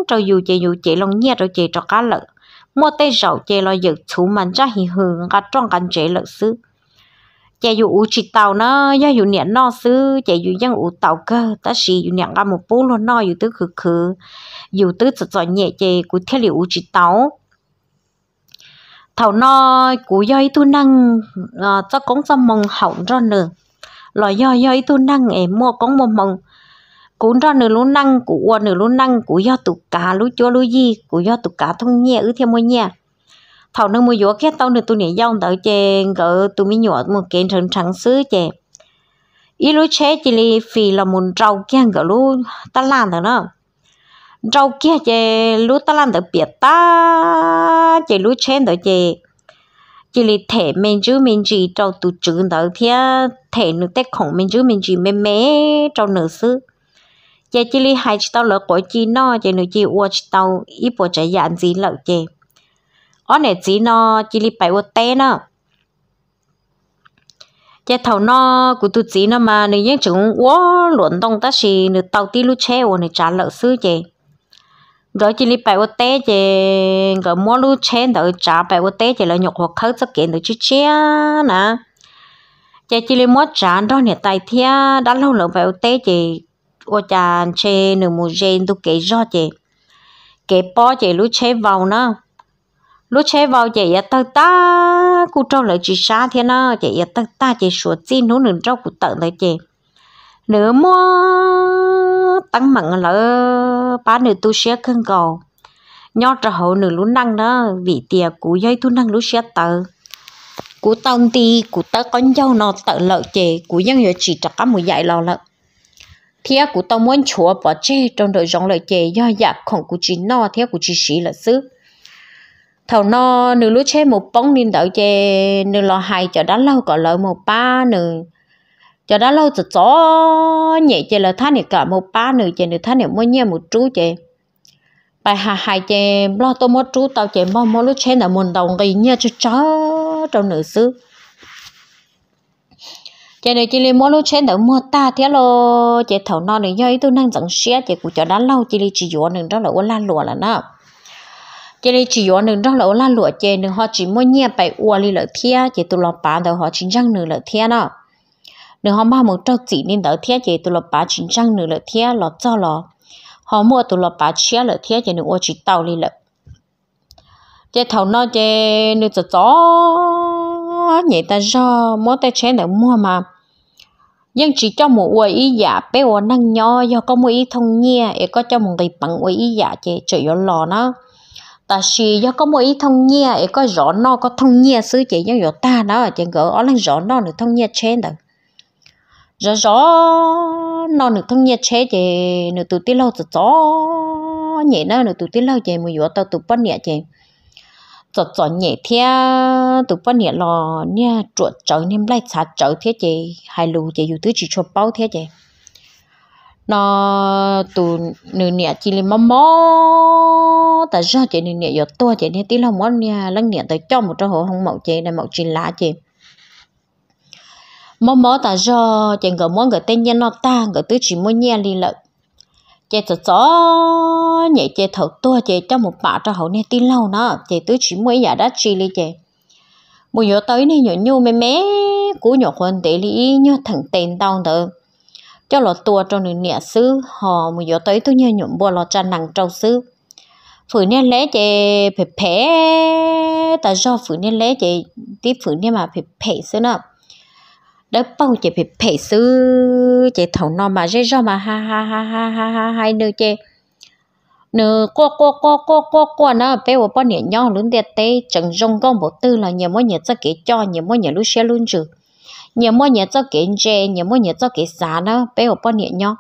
Speaker 1: cho dù chị dù chị lòng nhẹ cho chị cho cá lợi mua tay rau chị lo dự chú mình ra hì hì ngà trong cảnh chị lợi xứ chả dụ u chỉ tàu nó do dụ niệm no xứ chả dụ dân u tàu cơ ta xì dụ niệm ra một bố luôn no dụ tứ khử khử dụ tứ chợ chợ nhẹ chả cụ thiết liệu u chỉ tàu thầu no cụ do tu năng cho cũng cho mong hỏng ra nữa lo do do tu năng em mua con một mong cũng ra nửa lún năng của qua nửa lún năng của do tụ cá lú cho lú gì của do tụ cá thông nhẹ ư theo mua nhẹ thầu nâng mua dũa khét tao nữa tôi nhảy dông tới chè gỡ tôi mới nhỏ một kiện trần trắng xứ chè ý lối chế chỉ li phì là một rau kia gỡ lú ta làm được nó rau kia chè lú ta làm được biệt ta chè lú chế tới chè chỉ li thể mình chứ mình chỉ trâu tụ trứng tới thia thể nữ tết khổng mình chứ mình chỉ mê mê trâu nữ xứ, chè chỉ li hai tao lỡ cổ chi nó chỉ nữ chi uo tao ít bộ trái dạn gì lỡ chè ở này chỉ nó chỉ li bảy ô té nó cái thầu nó của tụi chỉ nó mà nếu những chúng quá luận tông ta xì nếu tàu ti lu che ô này trả lợi sư chị rồi chỉ li bảy ô té chị rồi mua lu che đỡ trả bảy ô té chị là nhục hoặc khớt rất kiện được chứ chia nè chị chỉ li mua trả đó này tài thia đã lâu lượng bảy ô té chị ô chàng che nửa mùa gen tôi kể rõ chị kể po chị lu che vào nó lúc chế vào chị ta ta cụ trâu lại chị xa thế nó chị ta ta chị sửa chi nấu nướng rau của tận đấy chị nửa mua tăng mặn là bán nửa tu xe cân cầu nho ra hậu nửa lú năng đó vị tiệc cụ dây tu năng lúc xe tờ cụ tông ti cụ tớ con dâu nó tợ lợi chè cụ dân giờ chỉ trả cả một dạy lò lợ thế cụ tông muốn chúa bỏ chê trong đời dòng lợi chè do dạ không cụ chỉ no thế cụ chỉ sĩ là xứ thầu nó nửa lúa chế một bóng nên đậu chè nửa lò hài cho đã lâu có lợi một ba nửa cho đã lâu cho chó nhẹ chè là tháng này cả một ba nửa chè nửa tháng này mới nhẹ một chú chè bài hà hài chè lo tôi mua chú tao chè mua mua lúa chế là muốn đồng gây nhẹ cho chó trong nửa xứ chè này chỉ lấy mua lúa chế để mua ta thế lo chè thầu non này nhớ tôi đang dẫn xe chè cũng cho đã lâu chỉ lấy chỉ dọn nửa đó là quá la lùa là nó cho nên chỉ có nương trong lỗ là lụa chè nương họ chỉ mua nhẹ bảy ua li lợ thia chỉ tụi lọ bán đầu họ chính răng nương lợ thia đó nương họ ba một trâu chỉ nên đỡ thia chỉ tụi lọ bán chính răng nương lợ thia lọ cho lọ họ mua tụi lọ bán chia lợ thia chỉ nương ua chỉ tàu li lợ chế thầu nó chế nương cho chó nhẹ ta do mua tay chế nương mua mà nhưng chỉ cho một uy ý giả bé uo năng nho do có một ý thông nhia để có cho một người bằng uy ý giả chế chỉ có lò nó ta chỉ do có một mỗi thông nhia ấy có rõ nó có thông nhia xứ chỉ do ta đó chỉ gỡ ở lên rõ nó được thông nhia trên được, rõ rõ nó được thông nhia chế chỉ nửa từ tiết lâu từ rõ nhẹ nó nửa từ tiết lâu chỉ mùi vợ tao từ bắt nhẹ chỉ chọt chọt nhẹ thea từ bắt nhẹ lo nha chuột trở nem lại sạt trở thế chỉ hai lù chỉ dù thứ chỉ chuột bao thế chỉ nó tụ nửa nẻ chỉ là mò mò ta ra chỉ nửa nẻ giờ to chỉ nên tí lòng món nha lăng nẻ tới cho một trong hồ không mọc chỉ là mọc chỉ lá chỉ mò mò ta ra chỉ gỡ món gỡ tên nhân nó ta gỡ tứ chỉ muốn nhẹ đi lợ chỉ thật gió nhẹ chỉ thật to chỉ cho một bà trâu hồ nên tí lâu nó chỉ tứ chỉ muốn giả đã chỉ đi chỉ mùi giờ tới này nhỏ nhu mê mê, cú nhỏ quần để lý nhỏ thằng tên tao nữa cho lọ tua trong nửa nẻ xứ họ mù gió tới tôi nhớ nhộn bùa lọ trà nặng trâu xứ phụ nè lẽ chè phải phê ta do phử nè lẽ chè tiếp phử nè mà phải phê xứ nè đã bao chè phải phê xứ chè thầu nó mà dễ do mà ha ha ha ha ha ha hai nửa chè nửa co co co co co co nó bé của bọn nhẹ luôn đẹp tê chẳng rong con bộ tư là nhiều mỗi nhẹ cho kỹ cho nhiều mỗi nhẹ lúc xe luôn chứ nhiều mua nhiều cho cái chè nhiều mua nhiều cho cái xá nó bé ở bên nhện nhau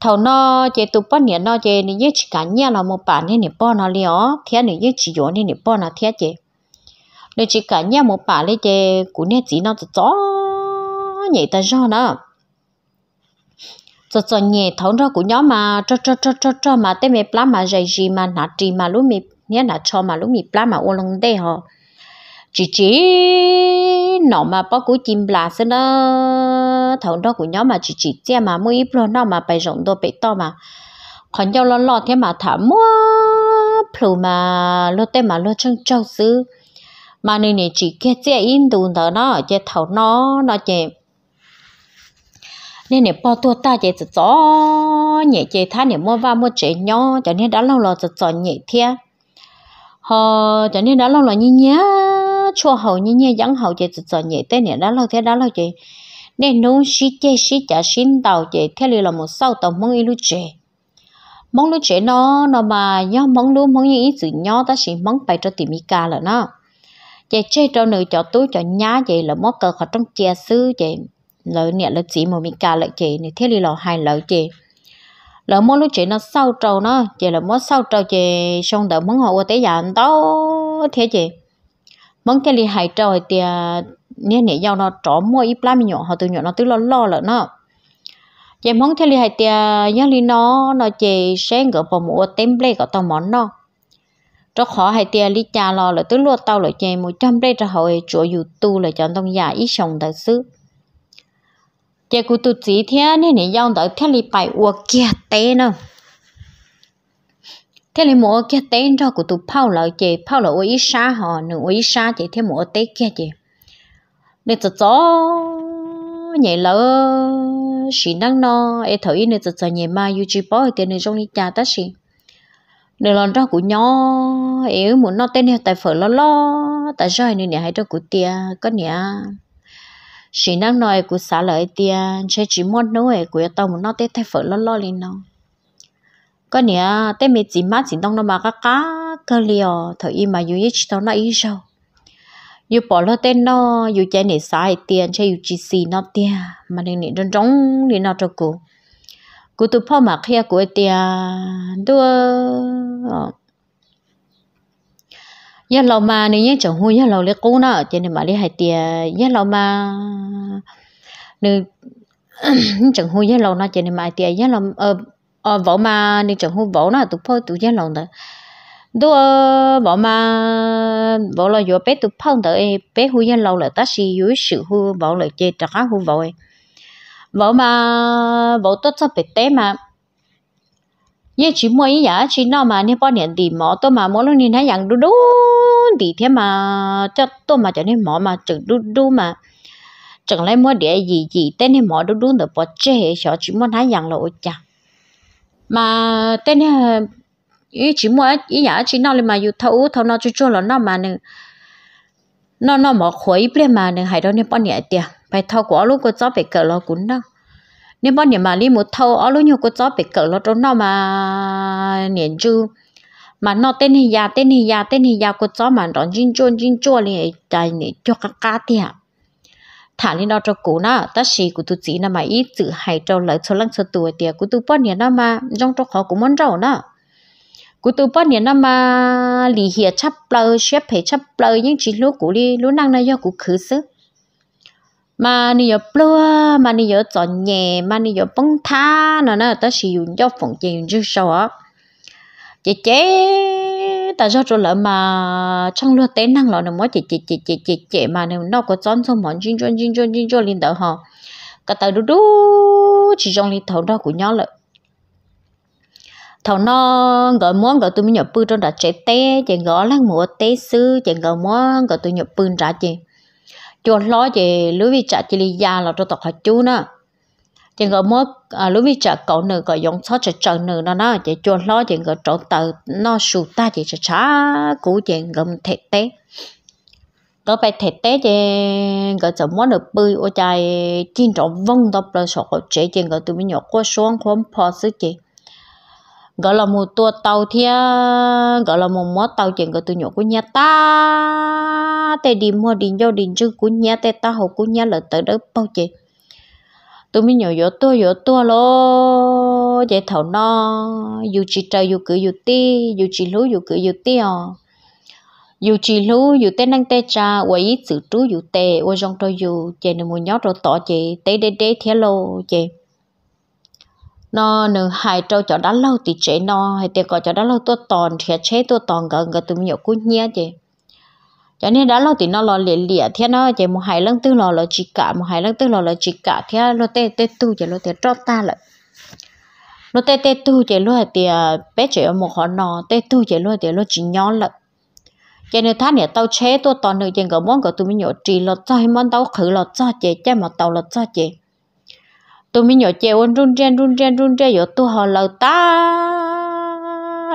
Speaker 1: thầu nó chè tụ bên nhện nó chè nên chỉ cả nhà là một bản nên bỏ nó liền thế nên chỉ dọn nên bỏ nó thế chè nên chỉ cả nhà một bản lấy chè cũng nên chỉ nó cho nhảy ta cho nó cho cho nhẹ thấu ra của nhóm mà cho cho cho cho cho mà tên mẹ plá mà dạy gì mà nát gì mà lúc mẹ nhé nát cho mà lúc mẹ plá mà ô lông đây hả? chị chị, nó mà bao cú chim lá xí đó, thằng đó của nhóm mà chị chị, che mà mỗi ít lo nó mà bay rộng đồ bay to mà còn nhau lo lo thế mà thả mua plu mà lo thế mà lo chân trâu xứ mà nên này chị kia che in đùn đó nó che thầu nó nó che nên này bao tua ta che chó nhẹ che thá này mua va mua trẻ nhỏ cho nên đã lâu lâu lo chó nhẹ thế, họ cho nên đã lâu lâu như nhá cho hậu như như dẫn hậu chị tự nhẹ tên này đã lâu thế đã lâu chị nên nông sĩ chế sĩ chả xin tàu chị thế là một sau tàu mong ilu chị mong lu chị nó nó mà nhớ mong luôn mong như ý sự nhớ ta chỉ mong phải cho tìm ca là nó chị chơi cho nữ cho túi cho nhá vậy là mất cờ khỏi trong chia sư chị lời nhẹ là chỉ một mica ca lợi chị thì thế là hai lời chị lỡ mỗi lúc chị nó sau trâu nó chị là mỗi sau trâu chị xong đợi mong họ qua tới già đó thế chị mong cái li hải trời thì nè nè giao nó trỏ mua ít lá mi nhỏ họ từ nhỏ nó tự lo lo rồi nó vậy mong cái li hải thì à, nhớ li nó nó chỉ sẽ gỡ bỏ mua template của tao món nó cho khó hay tiền li cha lo rồi tự lo tao rồi chơi một trăm đây cho hội chỗ dù tu là chọn tông giả ít sống thật sự chè cụ tu chỉ thế nè để dòng tới thế li bài uo kia té nó thế là mỗi cái tên đó của tụ phao lỡ chị phao lỡ ôi xa họ nửa ôi xa chị thế mỗi tết kia chị nên cho cho nhảy lỡ xí năng nó em thấy nên cho cho nhảy mà youtube boy tên nên trong đi cha ta xí nên lần đó của nhỏ em muốn nó tên này tại phở lo lo tại sao rồi nên hay cho của tia có nhỉ xí năng nói của xã lợi tia sẽ chỉ muốn nói của tao muốn nó tên tại phở lo lo lên nào có nè té mẹ chỉ má chỉ đông nó mà các cá cơ liều thở im mà dù ít tao nó ít sao dù bỏ lo tên nó dù chạy nè sai tiền chạy dù chỉ xì nó tiền mà nên nè trong trong nè nó cho cô cô tụi พ่อ mà khi cô tiền đưa nhà lâu mà nên nhớ chồng hôi nhà lâu lấy cô nó cho nên mà lấy hai tiền nhà lâu mà nên chồng hôi nhà lâu nó cho nên mà tiền nhà lâu ờ vỗ mà nên chẳng hôn vỗ nó tụi phơi tụi dân lòng đấy đua vỗ mà vỗ là vừa bé tụi phong tới bé hôn dân lòng là ta xì dưới sự hôn vỗ là chơi trạc hôn vỗ vỗ mà vỗ tốt cho bé té mà như chỉ mua ý giả chỉ nó mà nên bao nhiêu tiền mỏ tôi mà mỗi lúc nhìn thấy dạng đu đu thì thế mà cho tôi mà cho nên mỏ mà chừng đu đu mà chẳng lẽ mua để gì gì tên nên mỏ đu đu được bỏ chê sợ chỉ muốn thấy dạng là ôi chà mà tên ờ, ý chỉ mua ý nhà chỉ nói lên mà dù thấu thấu nó chú chú là nó mà nên, nó nó mà khối bên mà nên hai đó nên bao nhiêu tiền phải thâu của lúc có cho bị cỡ lo cũng đâu nè bao nhiêu mà đi một thâu ở lúc nhiều có cho bị cỡ lo trong nó mà niệm chú mà nó tên thì già tên thì già tên thì già có cho mà đón chín chôn chín chua liền tại nè cho cả cá tiền thả lên nó cho cũ na ta xì của tụi chị na ấy tự hay cho lại cho lăng cho tuổi tiệt của tụi bọn nhà na mà trong cho khó của món rau na của tụi bọn nhà na mà lì hìa chắp lơ xếp phải chắp lơ những chỉ lúa của đi lúa năng này do của khứ xứ mà nị giờ plua mà nị giờ chọn nhẹ mà nị giờ bông tha nó na, ta xì dùng cho phòng tiền dùng cho sao chị chế ta cho chỗ lỡ mà trong lúa tế năng lọ nó mới chị chị chị chị chị chị mà nếu nó có chọn xong món chinh chôn chinh chôn chinh chôn lên đó họ cái tàu đu đu chỉ trong lên thầu đó của nhau lợ thầu nó gọi món gọi tôi mới nhập bươn trong đã chế té chị gọi lăng mùa té sư chị gọi món gọi tôi nhập bươn ra chị cho lo chị lưới vi trả chị li già là cho tộc họ chú nữa chỉ có mua à lúc bây giờ cậu nữ có dùng số cho chồng nữ nó nó chỉ cho lo chỉ có trộn tờ nó sụt ta chỉ cho chả cũ chỉ gom thịt tế có phải thịt tế chỉ có chồng mua được bơi ở chai chín trộn vong đó là sọ chế chỉ có tụi mình nhọc có xuống không phò sức chỉ gọi là một tua tàu thia à, gọi là một mót tàu chuyện của tụi nhỏ của nhà ta tê đi mua đi vô đi chơi của nhà tê ta hậu của nhà là tới đó bao chị tôi mới nhớ yo tua yo tua lo dễ thầu nó dù chỉ trời dù cứ dù ti dù chỉ lú dù cửa, dù ti à dù chỉ lú dù tên năng tê cha quay ít sự trú dù tê ô trong tôi dù chạy nên muốn nhớ rồi tỏ chị tê đê đê thế lô chạy, nó nửa hai trâu cho đã lâu thì chạy nó hay tiền có cho đã lâu tôi toàn thiệt chế tôi toàn gần gần tôi nhớ cú nhé chị cho nên đã lo thì nó lo liền liền, thế nó chỉ một hai lần tư lo lo chỉ cả một hai lần tư lo lo chỉ cả thế nó tê tê tu chỉ nó tê trót ta lại nó tê tê tu chỉ nó thì à, bé chỉ một họ nọ tê tu chỉ nó thì nó chỉ nhỏ lại cho nên tháng này tao chế tôi toàn được chừng có món của tụi mình nhỏ trì lo cho hay món tao khử lo cho chị cha mà tao lo cho chị tụi mình nhỏ chị ôn run ren run ren run ren rồi tôi họ lờ ta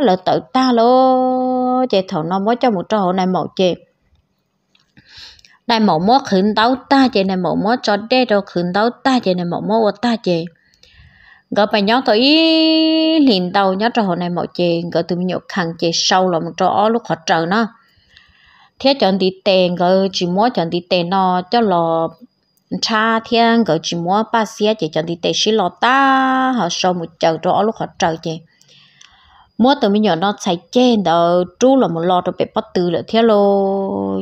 Speaker 1: lờ tự ta lo chị thầu nó mới cho một trò này màu chị này mỏ mua khẩn tao ta chị này mỏ mua cho đê đồ khẩn tao ta chị này mỏ mua ta chị gỡ bài nhóc tôi liền đầu nhóc cho hồi này mọi chế gỡ tụi mình nhậu khăn chế sâu lòng cho lúc họ trời nó thế chọn đi tiền gỡ chỉ mua chọn đi tiền nó cho lò cha thiên gỡ chỉ mua ba xe chị chọn đi tiền xí lò ta họ sâu một trời cho lúc họ trời chị mua từ mình nhỏ nó chạy trên đó trú là một lo rồi bị bắt từ là theo lo,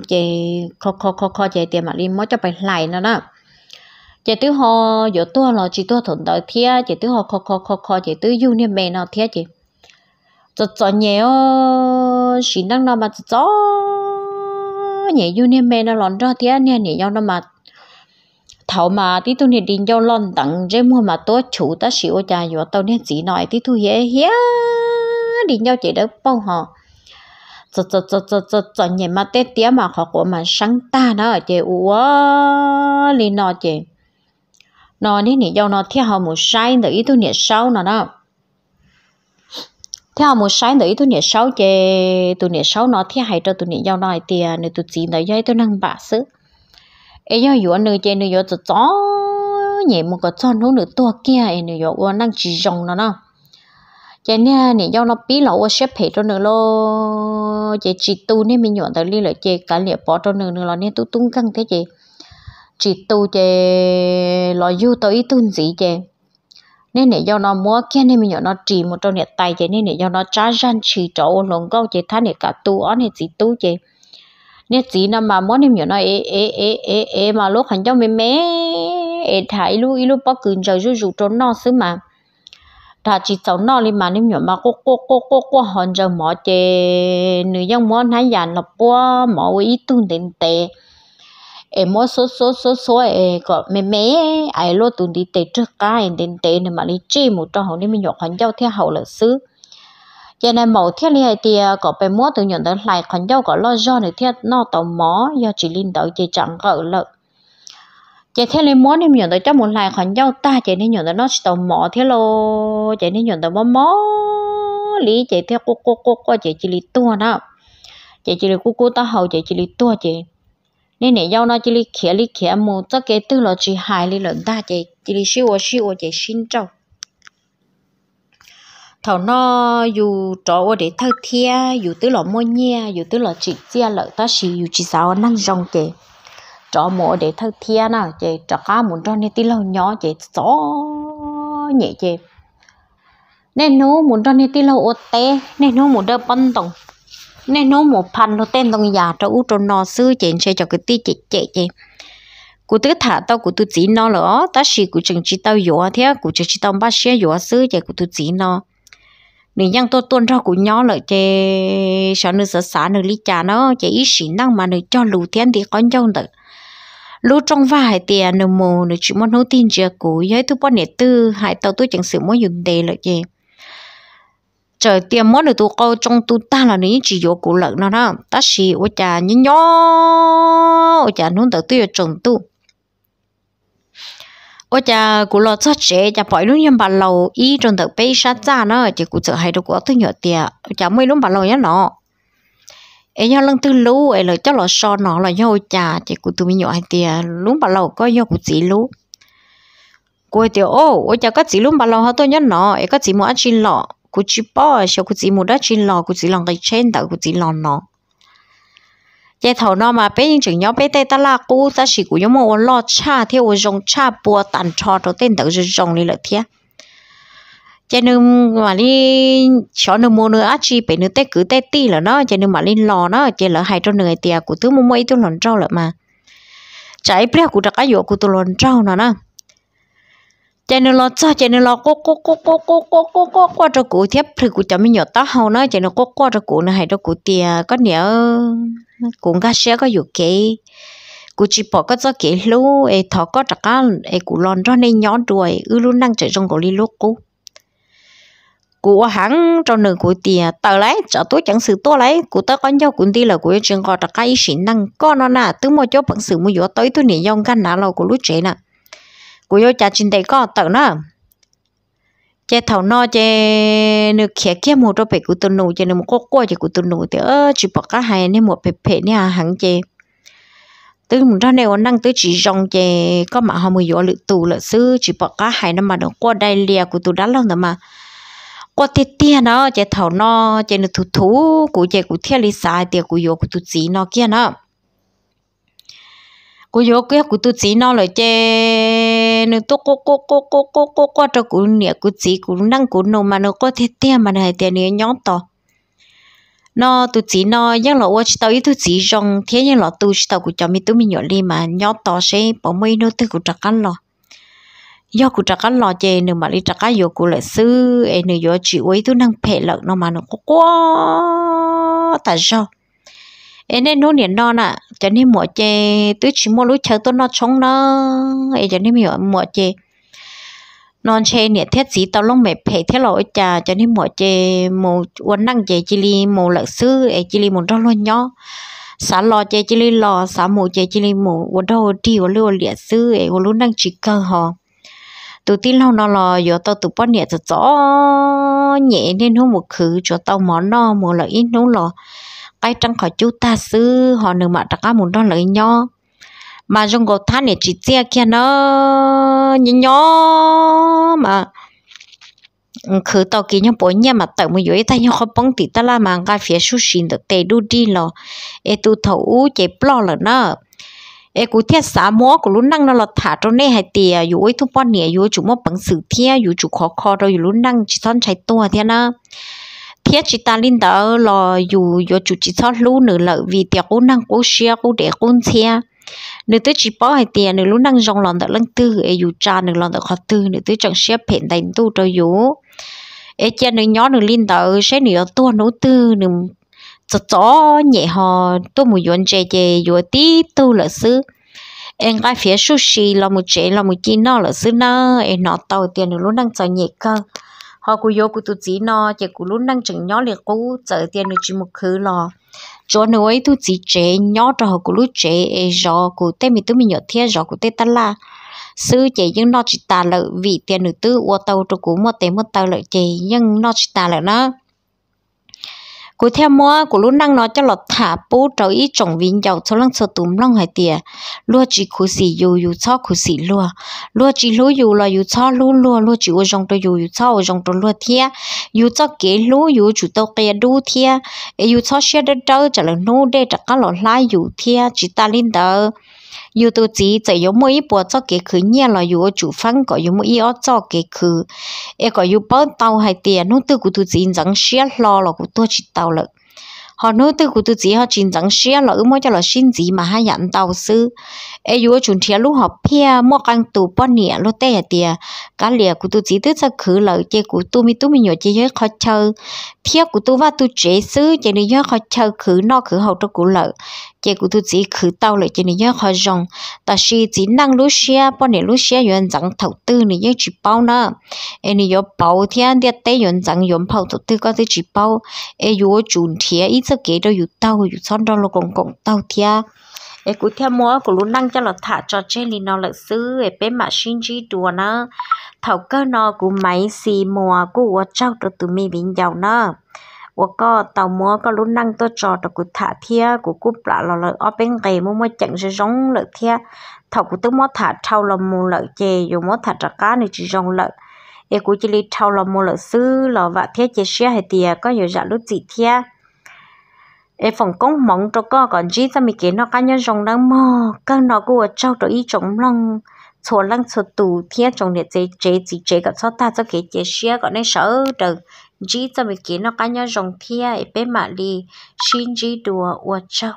Speaker 1: chạy khó khó khó khó chạy tiền mà đi mua cho bài lại nó đó chạy tứ họ giờ tôi là chỉ tôi thuận đời thia chạy tứ họ khó khó khó khó chạy tứ du niệm mẹ nó thia chị cho cho nhẹ chỉ năng nó mà cho nhẹ du niệm mẹ nó lòn cho thia nè nhẹ nhau nó mà thảo mà tí tu nè đình nhau lòn tặng dễ mua mà tôi chủ ta xỉu cha yo tao nè chỉ nói tí tu hé hé đi nhau chỉ đỡ bao họ cho cho cho cho cho cho nhảy mà tết tía mà họ của mà sáng ta đó chị ủa li nọ chị nọ nít nỉ dâu nọ theo họ một sai từ ít tôi nỉ sau nọ đó theo một sai từ ít tôi nỉ sau chị tôi nỉ sau nọ theo hai cho tôi nỉ dâu nọ tiền nên tôi chỉ nở dây tôi năng bả sứ ấy do yếu nữ chị nữ yếu cho chó nhảy một cái chó nó nữ tua kia ấy nữ yếu năng chỉ rồng nọ nọ chị nè nè do nó bí lẩu ở xếp hết rồi nữa lo chị chỉ tu nè mình nhọn tới li là chị cả liệt bỏ rồi nữa nữa là nè tu tung căng thế chị chỉ tu chị lo du tới tuân gì chị nè nè do nó mua kia nè mình nhọn nó chỉ một trong nè tay chị nè nè do nó trả gian chỉ chỗ lồng câu chị thán nè cả tu ở nè chỉ tu chị nè chỉ nằm mà mua nè mình nhọn nó ê ê ê ê ê mà lúc hành cho mình mé ê thấy lúc ít bắc kinh chơi du du trốn nó xứ mà ta chỉ cháu nó lên mà nên nhỏ mà cô cô cô cô cô hòn giờ mỏ chè nữ dân mỏ nãy giờ lọc bó mỏ ý tuần đến tệ em mỏ số số số số em có mẹ mẹ ai lo tuần đi tệ trước cái em đến tệ nên mà đi chơi một trò hòn nên mình nhỏ hòn giao theo hậu là xứ giờ này mẫu thiết liên thì à, có bé mua từ nhỏ đến lại còn giao có lo do này thiết nó tàu mỏ do chỉ linh đạo chỉ chẳng gọi lợi chạy thấy lên món em nhận tới cho một lại khoản nhau ta chạy nên nhận tới nó tàu mỏ thế lo chạy nên nhận tới mỏ mỏ lý chạy theo cô cô cô cô chạy chỉ lý tua đó chạy chỉ lý cô cô ta hầu chạy chỉ lý tua chạy nên này giao nó chỉ lý khía lý khía mù cho cái tư là chỉ hại lý lợn ta chạy chỉ lý siêu siêu chạy xin trâu thảo nó dù trò để thơ thia dù tứ là mua nhia dù tứ là chỉ chia lợi ta chỉ dù chỉ sao năng rong kề trọ mộ để thơ thia nào chị trọ cá muốn cho nên tí lâu nhỏ chị xó nhẹ chị nên nó muốn cho nên tí lâu ô tê nên nó muốn đỡ bận tổng nên nó một phần nó tên tổng già cho u cho nó sư chị sẽ cho cái tí chị chị chị cụ tức thả tao cụ tôi chỉ nó lỡ ta chỉ cụ chừng chỉ tao yếu thế cụ chừng chỉ tao bắt xe yếu sư chị cụ tôi chỉ nó nếu nhang tôi tuôn ra của nhỏ lại chè sợ nữa sợ xã nữa lý cha nó chè ít xỉn năng mà nữ cho lù thiên thì có nhau được lúc trong vài tiền nằm mù nó chỉ muốn nói tin chưa cũ với tôi bọn nè tư hai tàu tôi chẳng sự muốn dùng đề lợi gì trời tiền món được tôi câu trong tôi ta là những chỉ vô cụ lợn nó đó ta chỉ ôi chà nhớ nhó ôi chà nôn tàu tôi trồng tu ôi chà cụ lợn chắc chế chà bỏ lúc nhầm bà lầu y trong tàu bê sát ra nó chỉ cụ sợ hai đâu có tôi nhớ tiền cha mấy lúc bà lầu nhớ nó ấy nhau lần thứ lú ấy là chắc là so nó là nhau chả chỉ cụ tụi mình nhỏ hay tiền lúng bà lâu có nhau cụ chị lú cô tiề ô ô chả có chị lúng bà lâu họ tôi nhớ nó ấy có chị mua ăn chín lọ cụ chị bỏ sau cụ chị mua đã chín lọ cụ chị làm cái chén tại cụ chị làm nó cái thầu nó mà bé nhưng chừng nhau bé tê ta là cụ ta chỉ cụ nhóm mua lo cha theo dùng cha bùa tàn trò đầu tên tự dùng đi lợi thiệt cho nên mà đi cho nên mua nữa chỉ phải nữa tết cứ tết ti là nó cho nên mà lên lò nó chỉ là hai trăm người tiệt của thứ mua mấy tôi lòn trâu là mà trái bia của đặc cái của tôi lòn trâu nó nè cho nên lo cho cho nên lo cố cố cố cố cố cố cố cố qua cho cụ thiếp thì cụ chấm nhỏ tao hầu nó cho nên cố qua cho cụ nó hai cho cụ tiệt có nhớ cũng ga sẹo có dụ cái cụ chỉ bỏ cái cho cái lú ấy thọ có đặc cái ấy cụ lòn trâu này nhón đuôi ư luôn đang chạy trong cổ đi lú cũ của hắn trong nửa của tiền tờ lấy cho tôi chẳng sự tôi lấy của tôi con nhau cũng đi là của trường gọi là cái sĩ năng con nó nà tôi mua cho bằng sự mua gió tới tôi niệm dòng căn nà lâu của lúc trẻ nè của yo cha trên đây có tờ nó chế thầu no chế nước khía kia mua cho bể của tôi nụ chế nước một cô chế của tôi nụ thì ơ chỉ bỏ cả hai nên một bể bể nè hắn chế tôi muốn ra này năng tôi chỉ dòng chế có mà họ mua gió lự tù lự sư chỉ bỏ cả hai năm mà nó qua đây lìa của tôi đã lâu nữa mà có tiết tia nó chạy thầu nó chạy nó thú thú cụ chạy cụ thiết lý sai tiệt cụ vô cụ tu chỉ nó kia nó cụ vô kia cụ tu chỉ nó lại chạy nó tốt cô cô cô cô cô cô cô cho cụ nè cụ chỉ cụ năng cụ nô mà nó có tiết tia mà này tiệt này nhóm to nó tu chỉ nó nhưng là watch tao ít tu chỉ rong thế nhưng là tu tao cụ cho mi tu mi nhỏ li mà nhóm to sẽ bỏ mấy nó tu cụ trắc ăn lo do cụ trả cá lò chè nữa mà đi trả cá vô cụ lại sư ấy nữa vô chỉ quấy tôi năng phe lợn nó mà nó có quá tại sao ấy nên nó niệm non à cho nên mua chè tôi chỉ mua lúa chờ tôi nó chống nó ấy cho nên mình mua chè non chè niệm thiết gì tao lông mẹ phe thiết lò chà cho nên mua chè mua uốn năng chè chỉ li mua lợn sư ấy chỉ li mua rau luôn nhau sá lò chè chỉ li lò sá mù chè chỉ li mù uốn đâu thì uốn lưu liệt sư ấy uốn luôn năng chỉ cơ hò tụi tin lâu nó lo do tao tụi bọn nhẹ cho rõ nhẹ nên nó một khứ cho tao món nó một là ít nấu lò cái trăng khỏi chú ta sư họ nửa mặt đặc muốn đó lợi nhau mà trong cuộc than này chỉ chia kia nó nhìn nhỏ mà ừ, khứ tao kia nhau bốn nhà mà tao mới dưới tay nhau không bóng tỉ ta la mà cái phía sushi được tê đu đi lò ê tu thấu chế blo là nó ê cú thiết xã múa của lúc năng nó lọt thả trong này hay tìa dù ấy thúc bọn nè dù chủ mô bằng sử thiết dù chủ khó khó rồi dù lúc năng chỉ son chạy tua thế na thiết chỉ ta linh đó là dù dù chủ chỉ son nửa lợi vì tìa cú năng cú xe cú để cú xe nửa tới chỉ bỏ hay tìa nửa lúc năng dòng lòng đó lăng tư ê dù cha nửa lòng đó khó tư nửa tới chẳng xe phèn đánh tu rồi dù ê nửa nhỏ nửa linh đó sẽ nửa tua nấu tư cho cho nhẹ họ tôi muốn yến chơi chơi yến tí tôi là sư em gái phía sushi là một chế là một chi nó là sư nó em nó tàu tiền nó luôn đang chờ nhẹ cơ họ cứ vô cứ tụt chỉ nó chỉ cứ luôn đang chừng nhỏ liền cứ chờ tiền được chỉ một khứ lò cho nó ấy tụt chỉ chế nhỏ cho họ cứ lúc chế em rõ cứ tên mình tụi mình nhỏ thiệt rõ cứ tên ta là sư chế nhưng nó chỉ ta lợi vì tiền được tư ô tàu cho cú một tên một tàu lợi chế nhưng nó chỉ ta lợi nó cô theo mua cô lúc năng nó cho lọt thả bố trâu ý trồng vinh dầu cho lăng sơ tùm lăng hải tìa lúa chỉ khu xì dù dù cho khu xì lúa lúa chỉ lúa dù là dù cho lúa lúa lúa chỉ ô dòng tôi dù dù cho ô dòng tôi lúa thia dù cho kế lúa dù chủ tàu kia đu thia dù cho xe đất trâu chả là nô đê chả cá lọt lai dù thia chỉ ta linh đời dù tôi chỉ chỉ có mỗi bộ cho cái khứ nhà là dù chủ phân có dù mỗi ở cho cái khứ cái có dù bao tàu hay tiền nó tôi của tôi chỉ rằng xe lo là của tôi chỉ tàu lợn họ nói tôi của tôi chỉ họ chỉ rằng xe là ước mỗi cho là sinh gì mà hai nhận tàu sư ai yêu chúng thia lúc họ pia à, mua căng tủ bọn nè lúc tây à tia cá lìa của tôi chỉ tức sa khử lợi chơi của tôi mi tôi mi nhớ chơi chơi khó chơi pia của tôi và tôi chế xứ chơi nên nhớ khó chơi khử no khử hậu cho của lợi chơi của tôi chỉ khử tao lợi chơi nên nhớ khó rong ta chỉ chỉ năng lúc xia bọn nè lúc xia yên chẳng thầu tư nên chỉ bao nữa ai nhớ bao thiên địa tây yên chẳng yên bao thầu tư có thể chỉ bao ai yêu chúng thia ít sa kế đâu yêu tao yêu son đâu lo còn còn tao thia ế cú theo mua của luôn năng cho là thả cho trên thì nó là xứ ế bé mà xin chi đùa nó thầu cơ nó của máy xì mua ở trâu cho từ mình bình giàu nó và có tàu mua có luôn năng tôi cho cho của thả thia của cúp lạ là lợi ở bên kề mua mua chẳng sẽ giống lợi thia thầu của tôi mua thả trâu là mua lợi chè dù mua thả trà cá này chỉ giống lợi ế cú chỉ li trâu là mua lợi xứ là vạ thia chè xe hay tiề có nhiều dạng lúc gì thia e phòng công mong cho co còn chỉ ra mi kế nó cá nhân rồng đang mò cái nó của cháu cho ý trống lòng chỗ lăng chỗ tù thiên trong để chế chế chỉ chế gặp sao ta cho kế chế xia còn nên sợ được chỉ cho mình kế nó cá nhân rồng thiên e bé mà đi xin chỉ đùa của cháu